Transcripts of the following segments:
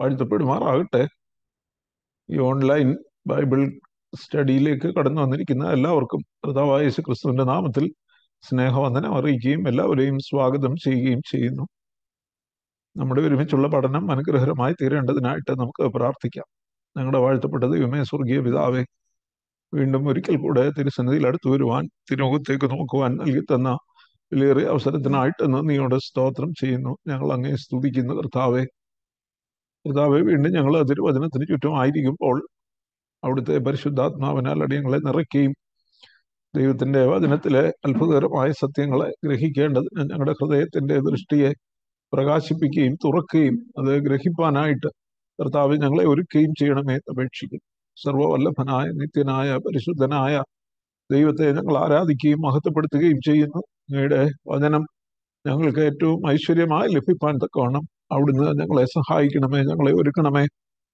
വാഴ്ത്തപ്പെടുമാറാകട്ടെ ഈ online Bible സ്റ്റഡിയിലേക്ക് കടന്നു വന്നിരിക്കുന്ന എല്ലാവർക്കും കർത്താവായ യേശു ക്രിസ്തുവിന്റെ നാമത്തിൽ സ്നേഹവന്ദനം അറിയിക്കുകയും എല്ലാവരെയും സ്വാഗതം ചെയ്യുകയും ചെയ്യുന്നു നമ്മുടെ ഒരുമിച്ചുള്ള പഠനം അനുഗ്രഹരമായി തീരേണ്ടതിനായിട്ട് നമുക്ക് പ്രാർത്ഥിക്കാം ഞങ്ങളുടെ വാഴ്ത്തപ്പെട്ട ദൈവമേ സ്വർഗീയ പിതാവേ വീണ്ടും ഒരിക്കൽ കൂടെ തിരുസന്നിധിയിൽ അടുത്തു വരുവാൻ തിരുമുഖത്തേക്ക് നോക്കുവാൻ നൽകി തന്ന വിലയേറിയ അവസരത്തിനായിട്ട് നന്ദിയോടെ സ്തോത്രം ചെയ്യുന്നു ഞങ്ങൾ അങ്ങേ സ്തുതിക്കുന്നു കർത്താവേ പിതാവെ വീണ്ടും ഞങ്ങൾ അതിന് വചനത്തിന് ചുറ്റും ആയിരിക്കുമ്പോൾ അവിടുത്തെ പരിശുദ്ധാത്മാവിനാൽ അടിയങ്ങളെ നിറയ്ക്കുകയും ദൈവത്തിൻ്റെ വചനത്തിലെ അത്ഭുതകരമായ സത്യങ്ങളെ ഗ്രഹിക്കേണ്ടതിന് ഞങ്ങളുടെ ഹൃദയത്തിൻ്റെ ദൃഷ്ടിയെ പ്രകാശിപ്പിക്കുകയും തുറക്കുകയും അത് ഗ്രഹിപ്പാനായിട്ട് കർത്താവ് ഞങ്ങളെ ഒരുക്കുകയും ചെയ്യണമേ അപേക്ഷിക്കും സർവവല്ലഭനായ നിത്യനായ പരിശുദ്ധനായ ദൈവത്തെ ഞങ്ങൾ ആരാധിക്കുകയും മഹത്വപ്പെടുത്തുകയും ചെയ്യുന്നു അങ്ങയുടെ വചനം ഞങ്ങൾക്ക് ഏറ്റവും ഐശ്വര്യമായി ലഭിക്കാൻ തക്കവണ്ണം അവിടുന്ന് ഞങ്ങളെ സഹായിക്കണമേ ഞങ്ങളെ ഒരുക്കണമേ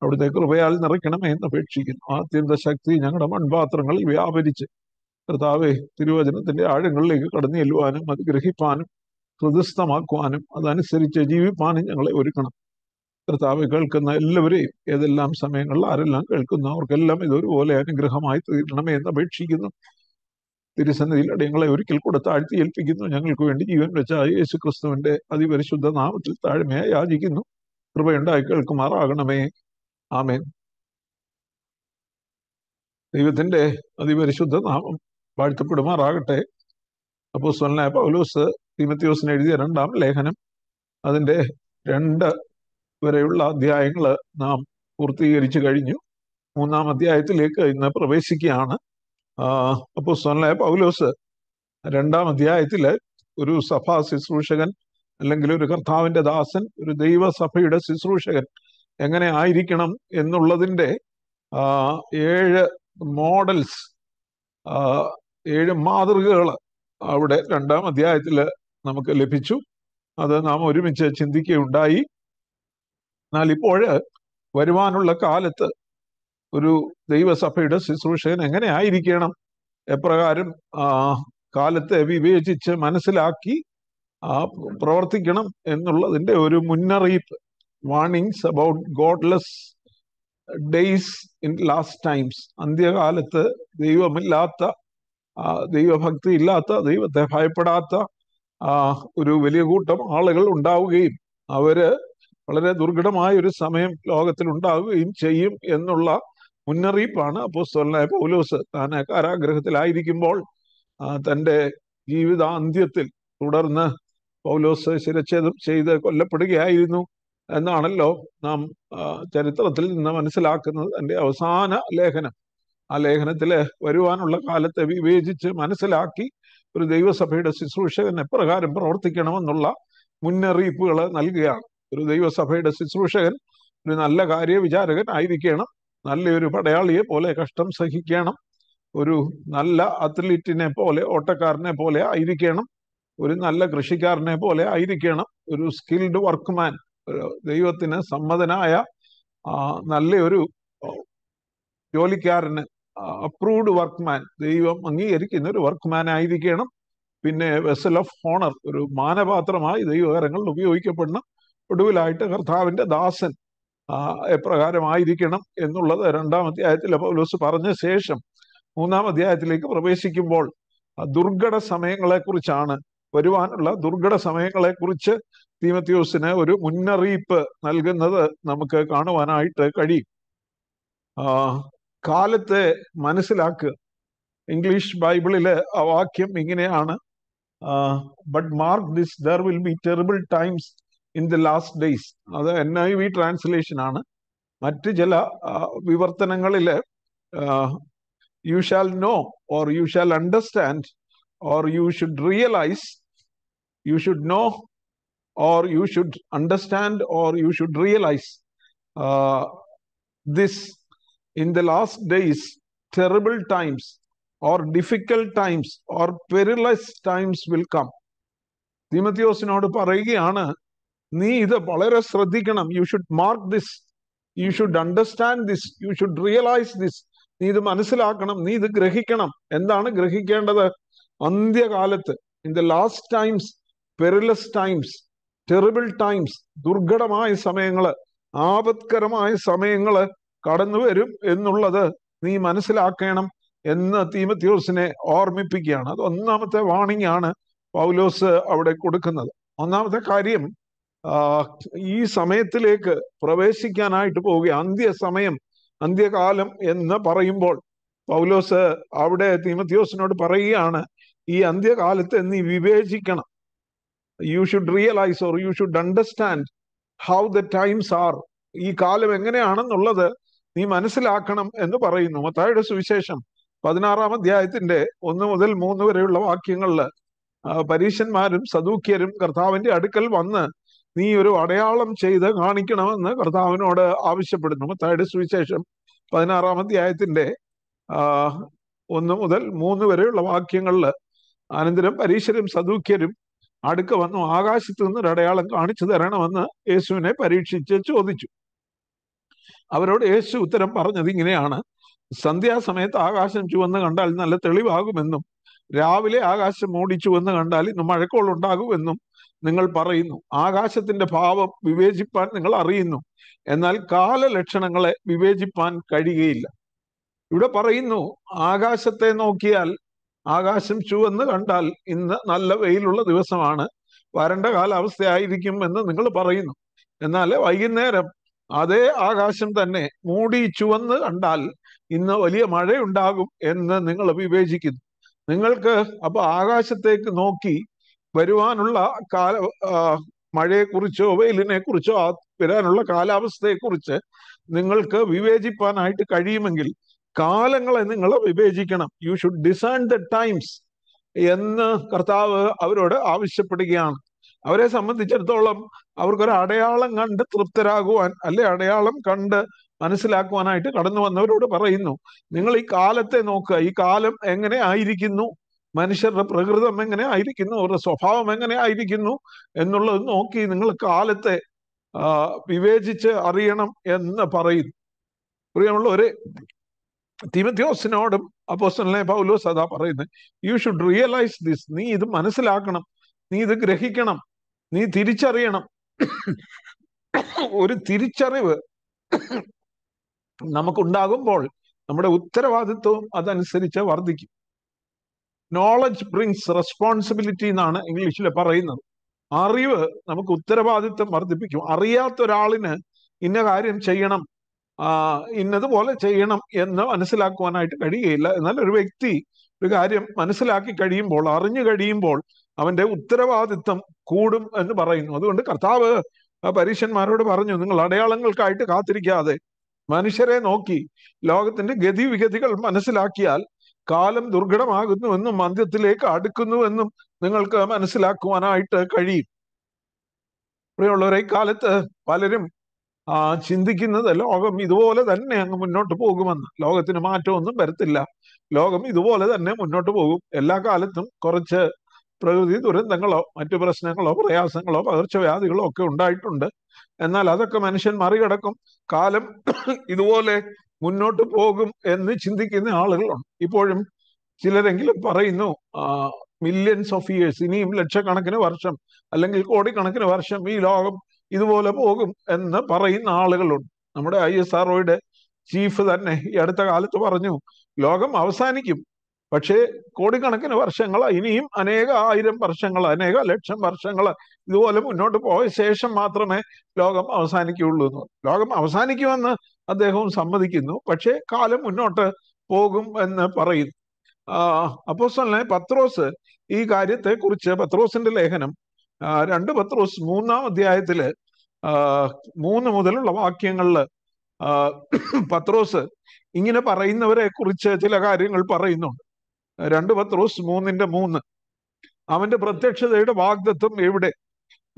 അവിടുത്തെ കൃപയാൽ നിറയ്ക്കണമേ എന്ന് അപേക്ഷിക്കുന്നു ആത്യന്ത ശക്തി ഞങ്ങളുടെ മൺപാത്രങ്ങളിൽ വ്യാപരിച്ച് കർത്താവെ തിരുവചനത്തിന്റെ ആഴങ്ങളിലേക്ക് കടന്നു ചെല്ലുവാനും അത് ഗ്രഹിപ്പാനും ഹൃദസ്ഥമാക്കുവാനും അതനുസരിച്ച് ജീവിപ്പാനും ഞങ്ങളെ ഒരുക്കണം കർത്താവ് കേൾക്കുന്ന എല്ലാവരെയും ഏതെല്ലാം സമയങ്ങളിൽ ആരെല്ലാം കേൾക്കുന്നു അവർക്കെല്ലാം ഇതൊരുപോലെ അനുഗ്രഹമായി തീരണമേ എന്ന് അപേക്ഷിക്കുന്നു തിരുസന്നിധിയിൽ അടയങ്ങളെ ഒരിക്കൽ കൂടെ താഴ്ത്തി ഏൽപ്പിക്കുന്നു ഞങ്ങൾക്ക് വേണ്ടി ജീവൻ വെച്ച യേശു ക്രിസ്തുവിന്റെ അതിപരിശുദ്ധ നാമത്തിൽ താഴ്മയായി യാചിക്കുന്നു കൃപയുണ്ടായി കേൾക്കുമാറാകണമേ ആമേൻ ദൈവത്തിന്റെ അതിപരിശുദ്ധ നാമം വാഴ്ത്തപ്പെടുമാറാകട്ടെ അപ്പോസ്വലനായ പൗലോസ് തീമത്യോസിന് എഴുതിയ രണ്ടാം ലേഖനം അതിന്റെ രണ്ട് വരെയുള്ള അധ്യായങ്ങള് നാം പൂർത്തീകരിച്ചു കഴിഞ്ഞു മൂന്നാം അധ്യായത്തിലേക്ക് ഇന്ന് പ്രവേശിക്കുകയാണ് അപ്പോ സ്വനെ പൗലോസ് രണ്ടാം അധ്യായത്തില് ഒരു സഭാ ശുശ്രൂഷകൻ അല്ലെങ്കിൽ ഒരു കർത്താവിന്റെ ദാസൻ ഒരു ദൈവസഭയുടെ ശുശ്രൂഷകൻ എങ്ങനെ ആയിരിക്കണം എന്നുള്ളതിൻ്റെ ഏഴ് മോഡൽസ് ഏഴ് മാതൃകകൾ അവിടെ രണ്ടാം അധ്യായത്തിൽ നമുക്ക് ലഭിച്ചു അത് നാം ഒരുമിച്ച് ചിന്തിക്കുകയുണ്ടായി എന്നാൽ ഇപ്പോഴ് വരുവാനുള്ള കാലത്ത് ഒരു ദൈവസഭയുടെ ശുശ്രൂഷകൻ എങ്ങനെ ആയിരിക്കണം എപ്രകാരം കാലത്തെ വിവേചിച്ച് മനസ്സിലാക്കി ആ പ്രവർത്തിക്കണം എന്നുള്ളതിൻ്റെ ഒരു മുന്നറിയിപ്പ് warnings about godless days in last times അന്ത്യകാലത്ത് ദൈവമില്ലാത്ത ദൈവഭക്തി ഇല്ലാത്ത ദൈവത്തെ ഭയപ്പെടാത്ത ഒരു വലിയ കൂട്ടം ആളുകൾ ഉണ്ടാവുകയും അവര് വളരെ ദുർഘടമായ ഒരു സമയം ലോകത്തിൽ ഉണ്ടാവുകയും ചെയ്യും എന്നുള്ള മുന്നറിയിപ്പാണ് അപ്പോസ്തോലനായ പൗലോസ് താൻ കാരാഗ്രഹത്തിലായിരിക്കുമ്പോൾ തൻ്റെ ജീവിതാന്ത്യത്തിൽ തുടർന്ന് പൗലോസ് ശിരച്ഛേദം ചെയ്ത് കൊല്ലപ്പെടുകയായിരുന്നു എന്നാണല്ലോ നാം ചരിത്രത്തിൽ നിന്ന് മനസ്സിലാക്കുന്നത് തൻ്റെ അവസാന ലേഖനം ആ ലേഖനത്തിൽ വരുവാനുള്ള കാലത്തെ വിവേചിച്ച് മനസ്സിലാക്കി ഒരു ദൈവസഭയുടെ ശുശ്രൂഷകൻ എപ്രകാരം പ്രവർത്തിക്കണമെന്നുള്ള മുന്നറിയിപ്പുകൾ നൽകുകയാണ് ഒരു ദൈവസഭയുടെ ശുശ്രൂഷകൻ ഒരു നല്ല കാര്യവിചാരകൻ ആയിരിക്കണം നല്ലൊരു പടയാളിയെ പോലെ കഷ്ടം സഹിക്കണം ഒരു നല്ല അത്ലീറ്റിനെ പോലെ ഓട്ടക്കാരനെ പോലെ ആയിരിക്കണം ഒരു നല്ല കൃഷിക്കാരനെ പോലെ ആയിരിക്കണം ഒരു സ്കിൽഡ് വർക്ക്മാൻ ദൈവത്തിന് സമ്മതനായ നല്ലൊരു ജോലിക്കാരന് അപ്രൂവ്ഡ് വർക്ക്മാൻ ദൈവം അംഗീകരിക്കുന്ന ഒരു വർക്ക്മാൻ ആയിരിക്കണം പിന്നെ വെസൽ ഓഫ് ഹോണർ ഒരു മാനപാത്രമായി ദൈവകരങ്ങളിൽ ഉപയോഗിക്കപ്പെടണം ഒടുവിലായിട്ട് കർത്താവിന്റെ ദാസൻ എപ്രകാരമായിരിക്കണം എന്നുള്ളത് രണ്ടാം അധ്യായത്തിൽ പൗലോസ് പറഞ്ഞ ശേഷം മൂന്നാം അധ്യായത്തിലേക്ക് പ്രവേശിക്കുമ്പോൾ ദുർഘട സമയങ്ങളെക്കുറിച്ചാണ് വരുവാനുള്ള ദുർഘട സമയങ്ങളെക്കുറിച്ച് തീമത്യോസിന് ഒരു മുന്നറിയിപ്പ് നൽകുന്നത് നമുക്ക് കാണുവാനായിട്ട് കഴിയും കാലത്തെ മനസ്സിലാക്കുക ഇംഗ്ലീഷ് ബൈബിളിലെ ആ വാക്യം ഇങ്ങനെയാണ് but mark this there will be terrible times in the last days അത് എൻ ഐ വി ട്രാൻസ്ലേഷൻ ആണ് മറ്റ് ചില വിവർത്തനങ്ങളിൽ you shall know or you shall understand or you should realise you should know or you should understand or you should realise this in the last days terrible times or difficult times or perilous times will come തിമത്യോസിനോട് പറയുകയാണ് നീ ഇത് വളരെ ശ്രദ്ധിക്കണം you should mark this you should understand this you should realise this നീ ഇത് മനസ്സിലാക്കണം നീ ഇത് ഗ്രഹിക്കണം എന്താണ് ഗ്രഹിക്കേണ്ടത് അന്ത്യകാലത്ത് in the last times perilous times terrible times ദുർഘടമായ സമയങ്ങള് ആപത്കരമായ സമയങ്ങള് കടന്നു വരും എന്നുള്ളത് നീ മനസ്സിലാക്കണം എന്ന് തീമത്യോസിനെ ഓർമ്മിപ്പിക്കുകയാണ് അത് ഒന്നാമത്തെ വാണിംഗ് ആണ് പൗലോസ് അവിടെ കൊടുക്കുന്നത് ഒന്നാമത്തെ കാര്യം ഈ സമയത്തിലേക്ക് പ്രവേശിക്കാനായിട്ട് പോവുക അന്ത്യസമയം അന്ത്യകാലം എന്ന് പറയുമ്പോൾ പൗലോസ് അവിടെ തീമത്യോസിനോട് പറയുകയാണ് ഈ അന്ത്യകാലത്തെ നീ വിവേചിക്കണം you should realise or you should understand how the times are ഈ കാലം എങ്ങനെയാണെന്നുള്ളത് നീ മനസ്സിലാക്കണം എന്ന് പറയുന്നു മത്തായുടെ സുവിശേഷം പതിനാറാം അധ്യായത്തിന്റെ ഒന്ന് മുതൽ മൂന്ന് വരെയുള്ള വാക്യങ്ങളിൽ പരീശന്മാരും സദൂക്യരും കർത്താവിന്റെ അടുക്കൽ വന്ന് നീ ഒരു അടയാളം ചെയ്ത് കാണിക്കണമെന്ന് കർത്താവിനോട് ആവശ്യപ്പെടുന്നു മത്തായുടെ സുവിശേഷം പതിനാറാം അധ്യായത്തിന്റെ ഒന്ന് മുതൽ മൂന്ന് വരെയുള്ള വാക്യങ്ങളിൽ അനന്തരം പരീക്ഷരും സദൂക്യരും അടുക്ക വന്നു ആകാശത്ത് നിന്ന് ഒരു അടയാളം കാണിച്ചു തരണമെന്ന് യേശുവിനെ പരീക്ഷിച്ച് ചോദിച്ചു അവരോട് യേശു ഉത്തരം പറഞ്ഞത് ഇങ്ങനെയാണ് സന്ധ്യാസമയത്ത് ആകാശം ചുവന്ന് കണ്ടാൽ നല്ല തെളിവാകുമെന്നും രാവിലെ ആകാശം മൂടി കണ്ടാൽ ഇന്ന് മഴക്കോളുണ്ടാകുമെന്നും നിങ്ങൾ പറയുന്നു ആകാശത്തിന്റെ ഭാവം വിവേചിപ്പാൻ നിങ്ങൾ അറിയുന്നു എന്നാൽ കാലലക്ഷണങ്ങളെ വിവേചിപ്പാൻ കഴിയുകയില്ല ഇവിടെ പറയുന്നു ആകാശത്തെ നോക്കിയാൽ ആകാശം ചുവന്ന് കണ്ടാൽ ഇന്ന് നല്ല വെയിലുള്ള ദിവസമാണ് വരണ്ട കാലാവസ്ഥയായിരിക്കും എന്ന് നിങ്ങൾ പറയുന്നു എന്നാൽ വൈകുന്നേരം അതേ ആകാശം തന്നെ മൂടി ചുവന്ന് കണ്ടാൽ ഇന്ന് വലിയ മഴയുണ്ടാകും എന്ന് നിങ്ങൾ വിവേചിക്കുന്നു നിങ്ങൾക്ക് അപ്പൊ ആകാശത്തേക്ക് നോക്കി വരുവാനുള്ള കാല മഴയെക്കുറിച്ചോ വെയിലിനെ കുറിച്ചോ ആ വരാനുള്ള കാലാവസ്ഥയെക്കുറിച്ച് നിങ്ങൾക്ക് വിവേചിപ്പാനായിട്ട് കഴിയുമെങ്കിൽ കാലങ്ങളെ നിങ്ങൾ വിവേചിക്കണം you should discern the times എന്ന് കർത്താവ് അവരോട് ആവശ്യപ്പെടുകയാണ് അവരെ സംബന്ധിച്ചിടത്തോളം അവർക്കൊരു അടയാളം കണ്ട് തൃപ്തരാകുവാൻ അല്ലെ അടയാളം കണ്ട് മനസ്സിലാക്കുവാനായിട്ട് കടന്നു വന്നവരോട് പറയുന്നു നിങ്ങൾ ഈ കാലത്തെ നോക്കുക ഈ കാലം എങ്ങനെ ആയിരിക്കുന്നു മനുഷ്യരുടെ പ്രകൃതം എങ്ങനെ ആയിരിക്കുന്നു അവരുടെ സ്വഭാവം എങ്ങനെ ആയിരിക്കുന്നു എന്നുള്ളത് നോക്കി നിങ്ങൾ കാലത്തെ വിവേചിച്ച് അറിയണം എന്ന് പറയുന്നു പ്രിയമുള്ളവരെ തിമത്യോസിനോടും അപ്പോസ്റ്റലിനെ പൗലോസ് അതാ പറയുന്നത് യു ഷുഡ് റിയലൈസ് ദിസ് നീ ഇത് മനസ്സിലാക്കണം നീ ഇത് ഗ്രഹിക്കണം നീ തിരിച്ചറിയണം ഒരു തിരിച്ചറിവ് നമുക്കുണ്ടാകുമ്പോൾ നമ്മുടെ ഉത്തരവാദിത്വവും അതനുസരിച്ച് വർദ്ധിക്കും നോളജ് ബ്രിങ്സ് റെസ്പോൺസിബിലിറ്റി എന്നാണ് ഇംഗ്ലീഷിൽ പറയുന്നത് അറിവ് നമുക്ക് ഉത്തരവാദിത്വം വർദ്ധിപ്പിക്കും അറിയാത്ത ഒരാളിന് ഇന്ന കാര്യം ചെയ്യണം ഇന്നതുപോലെ ചെയ്യണം എന്ന് മനസ്സിലാക്കുവാനായിട്ട് കഴിയുകയില്ല എന്നാൽ ഒരു വ്യക്തി ഒരു കാര്യം മനസ്സിലാക്കി കഴിയുമ്പോൾ അറിഞ്ഞു കഴിയുമ്പോൾ അവന്റെ ഉത്തരവാദിത്വം കൂടും എന്ന് പറയുന്നു അതുകൊണ്ട് കർത്താവ് പരീക്ഷന്മാരോട് പറഞ്ഞു നിങ്ങൾ അടയാളങ്ങൾക്കായിട്ട് കാത്തിരിക്കാതെ മനുഷ്യരെ നോക്കി ലോകത്തിന്റെ ഗതിവിഗതികൾ മനസ്സിലാക്കിയാൽ കാലം ദുർഘടമാകുന്നുവെന്നും അന്ത്യത്തിലേക്ക് അടുക്കുന്നുവെന്നും നിങ്ങൾക്ക് മനസ്സിലാക്കുവാനായിട്ട് കഴിയും പ്രിയമുള്ളവരെ കാലത്ത് പലരും ആ ചിന്തിക്കുന്നത് ലോകം ഇതുപോലെ തന്നെ അങ്ങ് മുന്നോട്ട് പോകുമെന്ന് ലോകത്തിന് മാറ്റമൊന്നും വരത്തില്ല ലോകം ഇതുപോലെ തന്നെ മുന്നോട്ട് പോകും എല്ലാ കാലത്തും കുറച്ച് പ്രകൃതി ദുരന്തങ്ങളോ മറ്റു പ്രശ്നങ്ങളോ പ്രയാസങ്ങളോ പകർച്ചവ്യാധികളോ ഒക്കെ ഉണ്ടായിട്ടുണ്ട് എന്നാൽ അതൊക്കെ മനുഷ്യൻ മറികടക്കും കാലം ഇതുപോലെ മുന്നോട്ട് പോകും എന്ന് ചിന്തിക്കുന്ന ആളുകളുണ്ട് ഇപ്പോഴും ചിലരെങ്കിലും പറയുന്നു മില്യൻസ് ഓഫ് ഇയേഴ്സ് ഇനിയും ലക്ഷക്കണക്കിന് വർഷം അല്ലെങ്കിൽ കോടിക്കണക്കിന് വർഷം ഈ ലോകം ഇതുപോലെ പോകും എന്ന് പറയുന്ന ആളുകളുണ്ട് നമ്മുടെ ഐ എസ് ആർഒയുടെ ചീഫ് തന്നെ ഈ അടുത്ത കാലത്ത് പറഞ്ഞു ലോകം അവസാനിക്കും പക്ഷേ കോടിക്കണക്കിന് വർഷങ്ങൾ ഇനിയും അനേക ആയിരം വർഷങ്ങൾ അനേക ലക്ഷം വർഷങ്ങൾ ഇതുപോലെ മുന്നോട്ട് പോയ ശേഷം മാത്രമേ ലോകം അവസാനിക്കുകയുള്ളൂ എന്ന് ലോകം അവസാനിക്കുമെന്ന് അദ്ദേഹവും സമ്മതിക്കുന്നു പക്ഷേ കാലം മുന്നോട്ട് പോകും എന്ന് പറയുന്നു അപ്പോസ്റ്റലിനെ പത്രോസ് ഈ കാര്യത്തെ കുറിച്ച് പത്രോസിന്റെ ലേഖനം രണ്ട് പത്രോസ് മൂന്നാം അധ്യായത്തില് മൂന്ന് മുതലുള്ള വാക്യങ്ങളിൽ പത്രോസ് ഇങ്ങനെ പറയുന്നവരെ കുറിച്ച് ചില കാര്യങ്ങൾ പറയുന്നുണ്ട് രണ്ട് പത്രോസ് മൂന്നിന്റെ മൂന്ന് അവന്റെ പ്രത്യക്ഷതയുടെ വാഗ്ദത്വം എവിടെ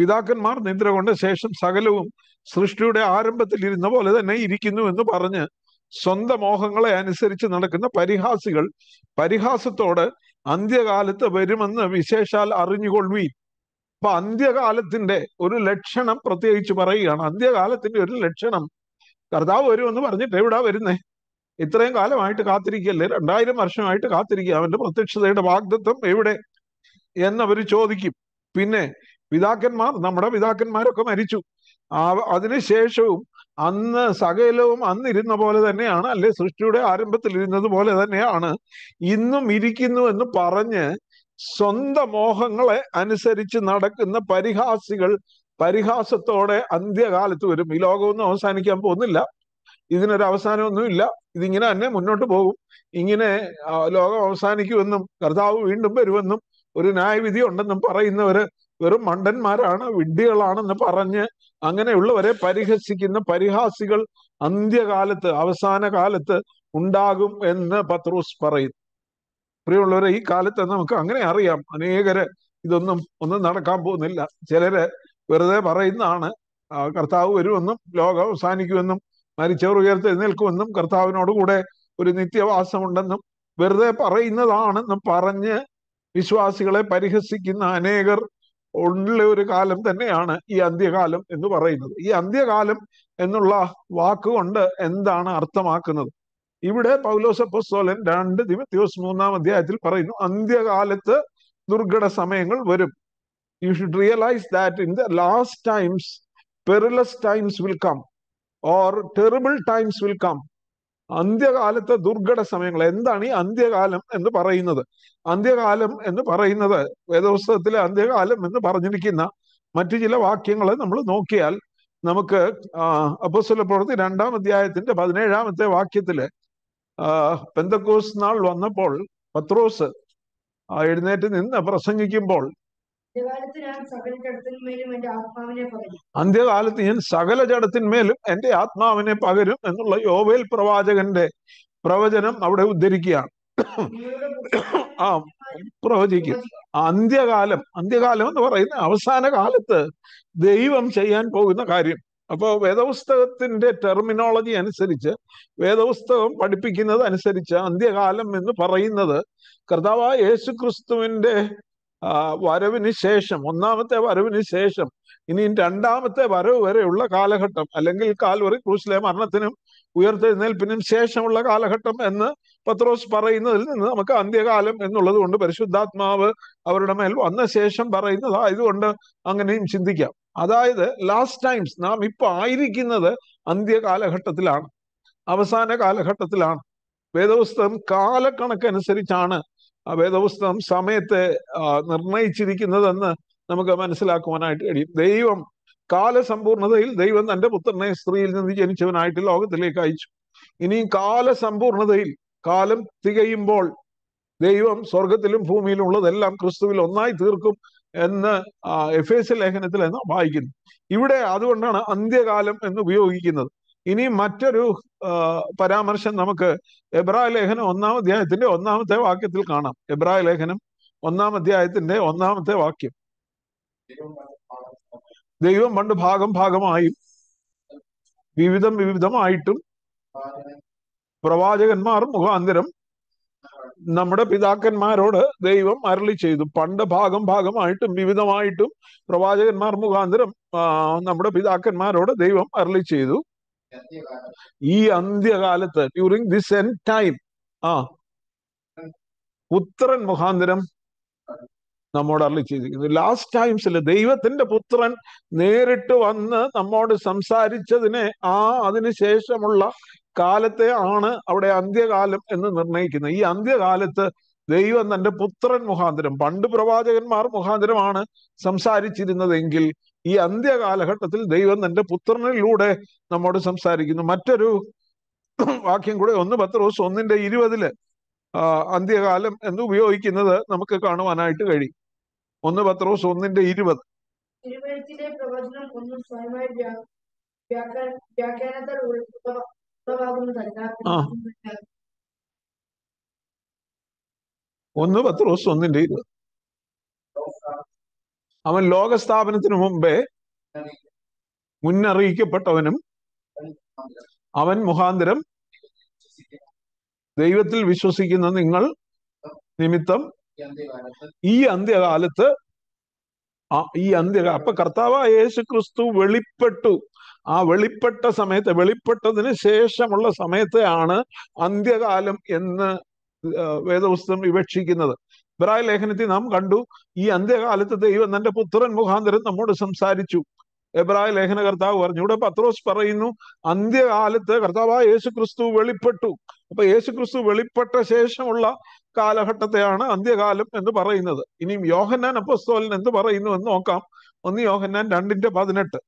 പിതാക്കന്മാർ നിദ്ര കൊണ്ട ശേഷം സകലവും സൃഷ്ടിയുടെ ആരംഭത്തിൽ ഇരുന്ന പോലെ തന്നെ ഇരിക്കുന്നു എന്ന് പറഞ്ഞ് സ്വന്തം മോഹങ്ങളെ അനുസരിച്ച് നടക്കുന്ന പരിഹാസികൾ പരിഹാസത്തോട് അന്ത്യകാലത്ത് വരുമെന്ന് വിശേഷാൽ അറിഞ്ഞുകൊള്ളുവീൻ അപ്പൊ അന്ത്യകാലത്തിന്റെ ഒരു ലക്ഷണം പ്രത്യേകിച്ച് പറയുകയാണ് അന്ത്യകാലത്തിന്റെ ഒരു ലക്ഷണം കർത്താവ് വരുമെന്ന് പറഞ്ഞിട്ട് എവിടാ വരുന്നേ ഇത്രയും കാലമായിട്ട് കാത്തിരിക്കല്ലേ രണ്ടായിരം വർഷമായിട്ട് കാത്തിരിക്കുക അവന്റെ പ്രത്യക്ഷതയുടെ വാഗ്ദത്വം എവിടെ എന്നവർ ചോദിക്കും പിന്നെ പിതാക്കന്മാർ നമ്മുടെ പിതാക്കന്മാരൊക്കെ മരിച്ചു ആ അതിനുശേഷവും അന്ന് സകലവും അന്നിരുന്ന പോലെ തന്നെയാണ് അല്ലെ സൃഷ്ടിയുടെ ആരംഭത്തിൽ ഇരുന്നത് പോലെ തന്നെയാണ് ഇന്നും ഇരിക്കുന്നു എന്ന് പറഞ്ഞ് സ്വന്തം മോഹങ്ങളെ അനുസരിച്ച് നടക്കുന്ന പരിഹാസികൾ പരിഹാസത്തോടെ അന്ത്യകാലത്ത് വരും ഈ ലോകമൊന്നും അവസാനിക്കാൻ പോകുന്നില്ല ഇതിനൊരു അവസാനമൊന്നുമില്ല ഇതിങ്ങനെ തന്നെ മുന്നോട്ട് പോകും ഇങ്ങനെ ലോകം അവസാനിക്കുമെന്നും കർത്താവ് വീണ്ടും വരുമെന്നും ഒരു ന്യായവിധി ഉണ്ടെന്നും പറയുന്നവര് വെറും മണ്ടന്മാരാണ് വിഡ്ഢികളാണെന്ന് പറഞ്ഞ് അങ്ങനെയുള്ളവരെ പരിഹസിക്കുന്ന പരിഹാസികൾ അന്ത്യകാലത്ത് അവസാന കാലത്ത് ഉണ്ടാകും എന്ന് പത്രോസ് പറയുന്നു പ്രിയമുള്ളവരെ ഈ കാലത്ത് നമുക്ക് അങ്ങനെ അറിയാം അനേകര് ഇതൊന്നും ഒന്നും നടക്കാൻ പോകുന്നില്ല ചിലര് വെറുതെ പറയുന്നതാണ് കർത്താവ് വരുമെന്നും ലോകം അവസാനിക്കുമെന്നും മരിച്ചവർ എഴുന്നേൽക്കുമെന്നും കർത്താവിനോട് കൂടെ ഒരു നിത്യവാസമുണ്ടെന്നും വെറുതെ പറയുന്നതാണെന്നും പറഞ്ഞ് വിശ്വാസികളെ പരിഹസിക്കുന്ന അനേകർ ഉള്ള ഒരു കാലം തന്നെയാണ് ഈ അന്ത്യകാലം എന്ന് പറയുന്നത് ഈ അന്ത്യകാലം എന്നുള്ള വാക്കുകൊണ്ട് എന്താണ് അർത്ഥമാക്കുന്നത് ഇവിടെ പൗലോസ രണ്ട് ദിവസ മൂന്നാം അധ്യായത്തിൽ പറയുന്നു അന്ത്യകാലത്ത് ദുർഘട സമയങ്ങൾ വരും you should realise that in the last times perilous times will come or terrible times will come അന്ത്യകാലത്തെ ദുർഘട സമയങ്ങൾ എന്താണ് ഈ അന്ത്യകാലം എന്ന് പറയുന്നത് അന്ത്യകാലം എന്ന് പറയുന്നത് വേദപുസ്തകത്തിലെ അന്ത്യകാലം എന്ന് പറഞ്ഞിരിക്കുന്ന മറ്റു ചില വാക്യങ്ങൾ നമ്മൾ നോക്കിയാൽ നമുക്ക് അപ്പസ്വല പ്രവൃത്തി രണ്ടാം അധ്യായത്തിന്റെ പതിനേഴാമത്തെ വാക്യത്തില് പെന്തക്കോസ് നാൾ വന്നപ്പോൾ പത്രോസ് എഴുന്നേറ്റ് നിന്ന് പ്രസംഗിക്കുമ്പോൾ അന്ത്യകാലത്ത് ഞാൻ സകല ജഡത്തിന്മേലും എന്റെ ആത്മാവിനെ പകരും എന്നുള്ള യോവേൽ പ്രവാചകന്റെ പ്രവചനം അവിടെ ഉദ്ധരിക്കുകയാണ് ആ പ്രവചിക്കും അന്ത്യകാലം അന്ത്യകാലം എന്ന് പറയുന്ന അവസാന കാലത്ത് ദൈവം ചെയ്യാൻ പോകുന്ന കാര്യം അപ്പോൾ വേദപുസ്തകത്തിന്റെ ടെർമിനോളജി അനുസരിച്ച് വേദപുസ്തകം പഠിപ്പിക്കുന്നത് അനുസരിച്ച് അന്ത്യകാലം എന്ന് പറയുന്നത് കർത്താവായ യേശു ക്രിസ്തുവിന്റെ വരവിന് ശേഷം ഒന്നാമത്തെ വരവിന് ശേഷം ഇനിയും രണ്ടാമത്തെ വരവ് വരെയുള്ള കാലഘട്ടം അല്ലെങ്കിൽ കാൽവറി ക്രൂസിലെ മരണത്തിനും ഉയർത്തെഴുന്നേൽപ്പിനും ശേഷമുള്ള കാലഘട്ടം എന്ന് പത്രോസ് പറയുന്നതിൽ നിന്ന് നമുക്ക് അന്ത്യകാലം എന്നുള്ളത് കൊണ്ട് പരിശുദ്ധാത്മാവ് അവരുടെ മേൽ വന്ന ശേഷം പറയുന്നതായതുകൊണ്ട് അങ്ങനെയും ചിന്തിക്കാം അതായത് ലാസ്റ്റ് ടൈംസ് നാം ഇപ്പൊ ആയിരിക്കുന്നത് അന്ത്യകാലഘട്ടത്തിലാണ് അവസാന കാലഘട്ടത്തിലാണ് വേദപുസ്തകം കാലക്കണക്കനുസരിച്ചാണ് ആ വേദപുസ്തകം സമയത്തെ നിർണയിച്ചിരിക്കുന്നതെന്ന് നമുക്ക് മനസ്സിലാക്കുവാനായിട്ട് കഴിയും ദൈവം കാലസമ്പൂർണതയിൽ ദൈവം തന്റെ പുത്രനെ സ്ത്രീയിൽ നിന്ന് ജനിച്ചവനായിട്ട് ലോകത്തിലേക്ക് അയച്ചു ഇനിയും കാലസമ്പൂർണതയിൽ കാലം തികയുമ്പോൾ ദൈവം സ്വർഗത്തിലും ഭൂമിയിലും ഉള്ളതെല്ലാം ക്രിസ്തുവിൽ ഒന്നായി തീർക്കും എന്ന് എഫ് എസ് ലേഖനത്തിൽ എന്ന് വായിക്കുന്നു ഇവിടെ അതുകൊണ്ടാണ് അന്ത്യകാലം എന്ന് ഉപയോഗിക്കുന്നത് ഇനി മറ്റൊരു പരാമർശം നമുക്ക് എബ്രായ ലേഖനം ഒന്നാം അധ്യായത്തിന്റെ ഒന്നാമത്തെ വാക്യത്തിൽ കാണാം എബ്രായ ലേഖനം ഒന്നാം അധ്യായത്തിന്റെ ഒന്നാമത്തെ വാക്യം ദൈവം പണ്ട് ഭാഗം ഭാഗമായും വിവിധം വിവിധമായിട്ടും പ്രവാചകന്മാർ മുഖാന്തരം നമ്മുടെ പിതാക്കന്മാരോട് ദൈവം അരളി ചെയ്തു പണ്ട് ഭാഗം ഭാഗമായിട്ടും വിവിധമായിട്ടും പ്രവാചകന്മാർ മുഖാന്തരം നമ്മുടെ പിതാക്കന്മാരോട് ദൈവം അരളി ചെയ്തു ഈ അന്ത്യകാലത്ത് ഡ്യൂറിങ് ദിസ് എൻ ടൈം ആ പുത്രൻ മുഖാന്തരം നമ്മോട് അറി ചെയ്തിരിക്കുന്നു ലാസ്റ്റ് ടൈംസിൽ ദൈവത്തിന്റെ പുത്രൻ നേരിട്ട് വന്ന് നമ്മോട് സംസാരിച്ചതിനെ ആ അതിനുശേഷമുള്ള കാലത്തെ ആണ് അവിടെ അന്ത്യകാലം എന്ന് നിർണയിക്കുന്നത് ഈ അന്ത്യകാലത്ത് ദൈവം തന്റെ പുത്രൻ മുഖാന്തരം പണ്ട് പ്രവാചകന്മാർ മുഖാന്തരമാണ് സംസാരിച്ചിരുന്നതെങ്കിൽ ഈ അന്ത്യകാലഘട്ടത്തിൽ ദൈവം തന്റെ പുത്രനിലൂടെ നമ്മോട് സംസാരിക്കുന്നു മറ്റൊരു വാക്യം കൂടെ ഒന്ന് പത്ത് ദിവസം ഒന്നിന്റെ ഇരുപതില് അന്ത്യകാലം എന്ന് ഉപയോഗിക്കുന്നത് നമുക്ക് കാണുവാനായിട്ട് കഴിയും ഒന്ന് പത്ത് ദിവസം ഒന്നിന്റെ ഇരുപത് ഒന്ന് പത്ത് ദിവസം ഒന്നിന്റെ ഇരുപത് അവൻ ലോകസ്ഥാപനത്തിന് മുമ്പേ മുന്നറിയിക്കപ്പെട്ടവനും അവൻ മുഖാന്തരം ദൈവത്തിൽ വിശ്വസിക്കുന്ന നിങ്ങൾ നിമിത്തം ഈ അന്ത്യകാലത്ത് ഈ അന്ത്യ അപ്പൊ കർത്താവായ യേശു ക്രിസ്തു വെളിപ്പെട്ടു ആ വെളിപ്പെട്ട സമയത്ത് വെളിപ്പെട്ടതിന് ശേഷമുള്ള സമയത്തെയാണ് അന്ത്യകാലം എന്ന് വേദപുസ്തകം വിവക്ഷിക്കുന്നത് ഇബ്രായ ലേഖനത്തിൽ നാം കണ്ടു ഈ അന്ത്യകാലത്ത് ദൈവം തന്റെ പുത്രൻ മുഖാന്തരം നമ്മോട് സംസാരിച്ചു എബ്രായ ലേഖന കർത്താവ് പറഞ്ഞു ഇവിടെ പത്രോസ് പറയുന്നു അന്ത്യകാലത്ത് കർത്താവായ യേശു ക്രിസ്തു വെളിപ്പെട്ടു അപ്പൊ യേശു ക്രിസ്തു വെളിപ്പെട്ട ശേഷമുള്ള കാലഘട്ടത്തെയാണ് അന്ത്യകാലം എന്ന് പറയുന്നത് ഇനിയും യോഹന്നാൻ അപ്പസ്തോലൻ എന്ത് പറയുന്നു എന്ന് നോക്കാം ഒന്ന് യോഹന്നാൻ രണ്ടിന്റെ പതിനെട്ട്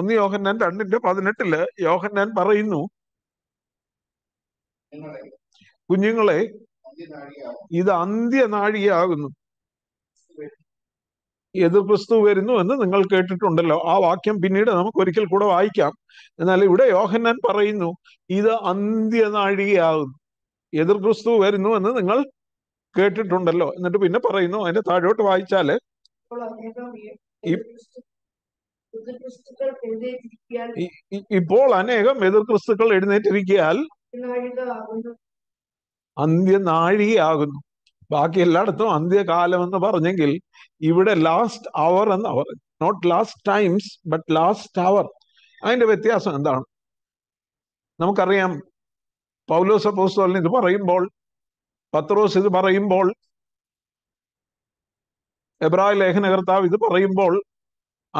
ഒന്ന് യോഹന്നാൻ രണ്ടിന്റെ പതിനെട്ടില് യോഹന്നാൻ പറയുന്നു കുഞ്ഞുങ്ങളെ ഇത് അന്ത്യനാഴിയാകുന്നു എതിർ ക്രിസ്തു വരുന്നു എന്ന് നിങ്ങൾ കേട്ടിട്ടുണ്ടല്ലോ ആ വാക്യം പിന്നീട് നമുക്ക് ഒരിക്കൽ കൂടെ വായിക്കാം എന്നാൽ ഇവിടെ യോഹന്നാൻ പറയുന്നു ഇത് അന്ത്യനാഴികയാകുന്നു എതിർ ക്രിസ്തു വരുന്നു എന്ന് നിങ്ങൾ കേട്ടിട്ടുണ്ടല്ലോ എന്നിട്ട് പിന്നെ പറയുന്നു അതിന്റെ താഴോട്ട് വായിച്ചാല് ഇപ്പോൾ അനേകം എതിർ ക്രിസ്തുക്കൾ എഴുന്നേറ്റിരിക്കാൽ അന്ത്യനാഴിയാകുന്നു ബാക്കി എല്ലായിടത്തും അന്ത്യകാലം എന്ന് പറഞ്ഞെങ്കിൽ ഇവിടെ ലാസ്റ്റ് അവർ എന്ന് പറഞ്ഞു not last times but last hour അതിന്റെ വ്യത്യാസം എന്താണ് നമുക്കറിയാം പൗലോസ് അപ്പോസ്തോലിന് ഇത് പറയുമ്പോൾ പത്രോസ് ഇത് പറയുമ്പോൾ എബ്രാഹിം ലേഖനകർത്താവ് ഇത് പറയുമ്പോൾ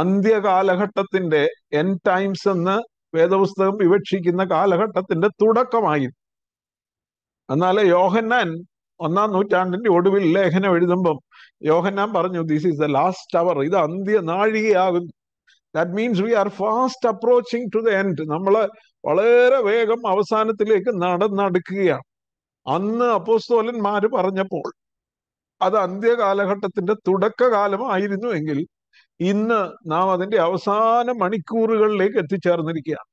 അന്ത്യകാലഘട്ടത്തിന്റെ എൻ ടൈംസ് എന്ന് വേദപുസ്തകം വിവക്ഷിക്കുന്ന കാലഘട്ടത്തിന്റെ തുടക്കമായി എന്നാൽ യോഹന്നാൻ ഒന്നാം നൂറ്റാണ്ടിന്റെ ഒടുവിൽ ലേഖനം എഴുതുമ്പം യോഹന്നാൻ പറഞ്ഞു this is the last hour ഇത് അന്ത്യ നാഴികയാകുന്നു that means we are fast approaching to the end നമ്മൾ വളരെ വേഗം അവസാനത്തിലേക്ക് നടന്നടുക്കുകയാണ് അന്ന് അപ്പോസ്തോലന്മാര് പറഞ്ഞപ്പോൾ അത് അന്ത്യകാലഘട്ടത്തിന്റെ തുടക്കകാലമായിരുന്നു എങ്കിൽ ഇന്ന് നാം അതിന്റെ അവസാന മണിക്കൂറുകളിലേക്ക് എത്തിച്ചേർന്നിരിക്കുകയാണ്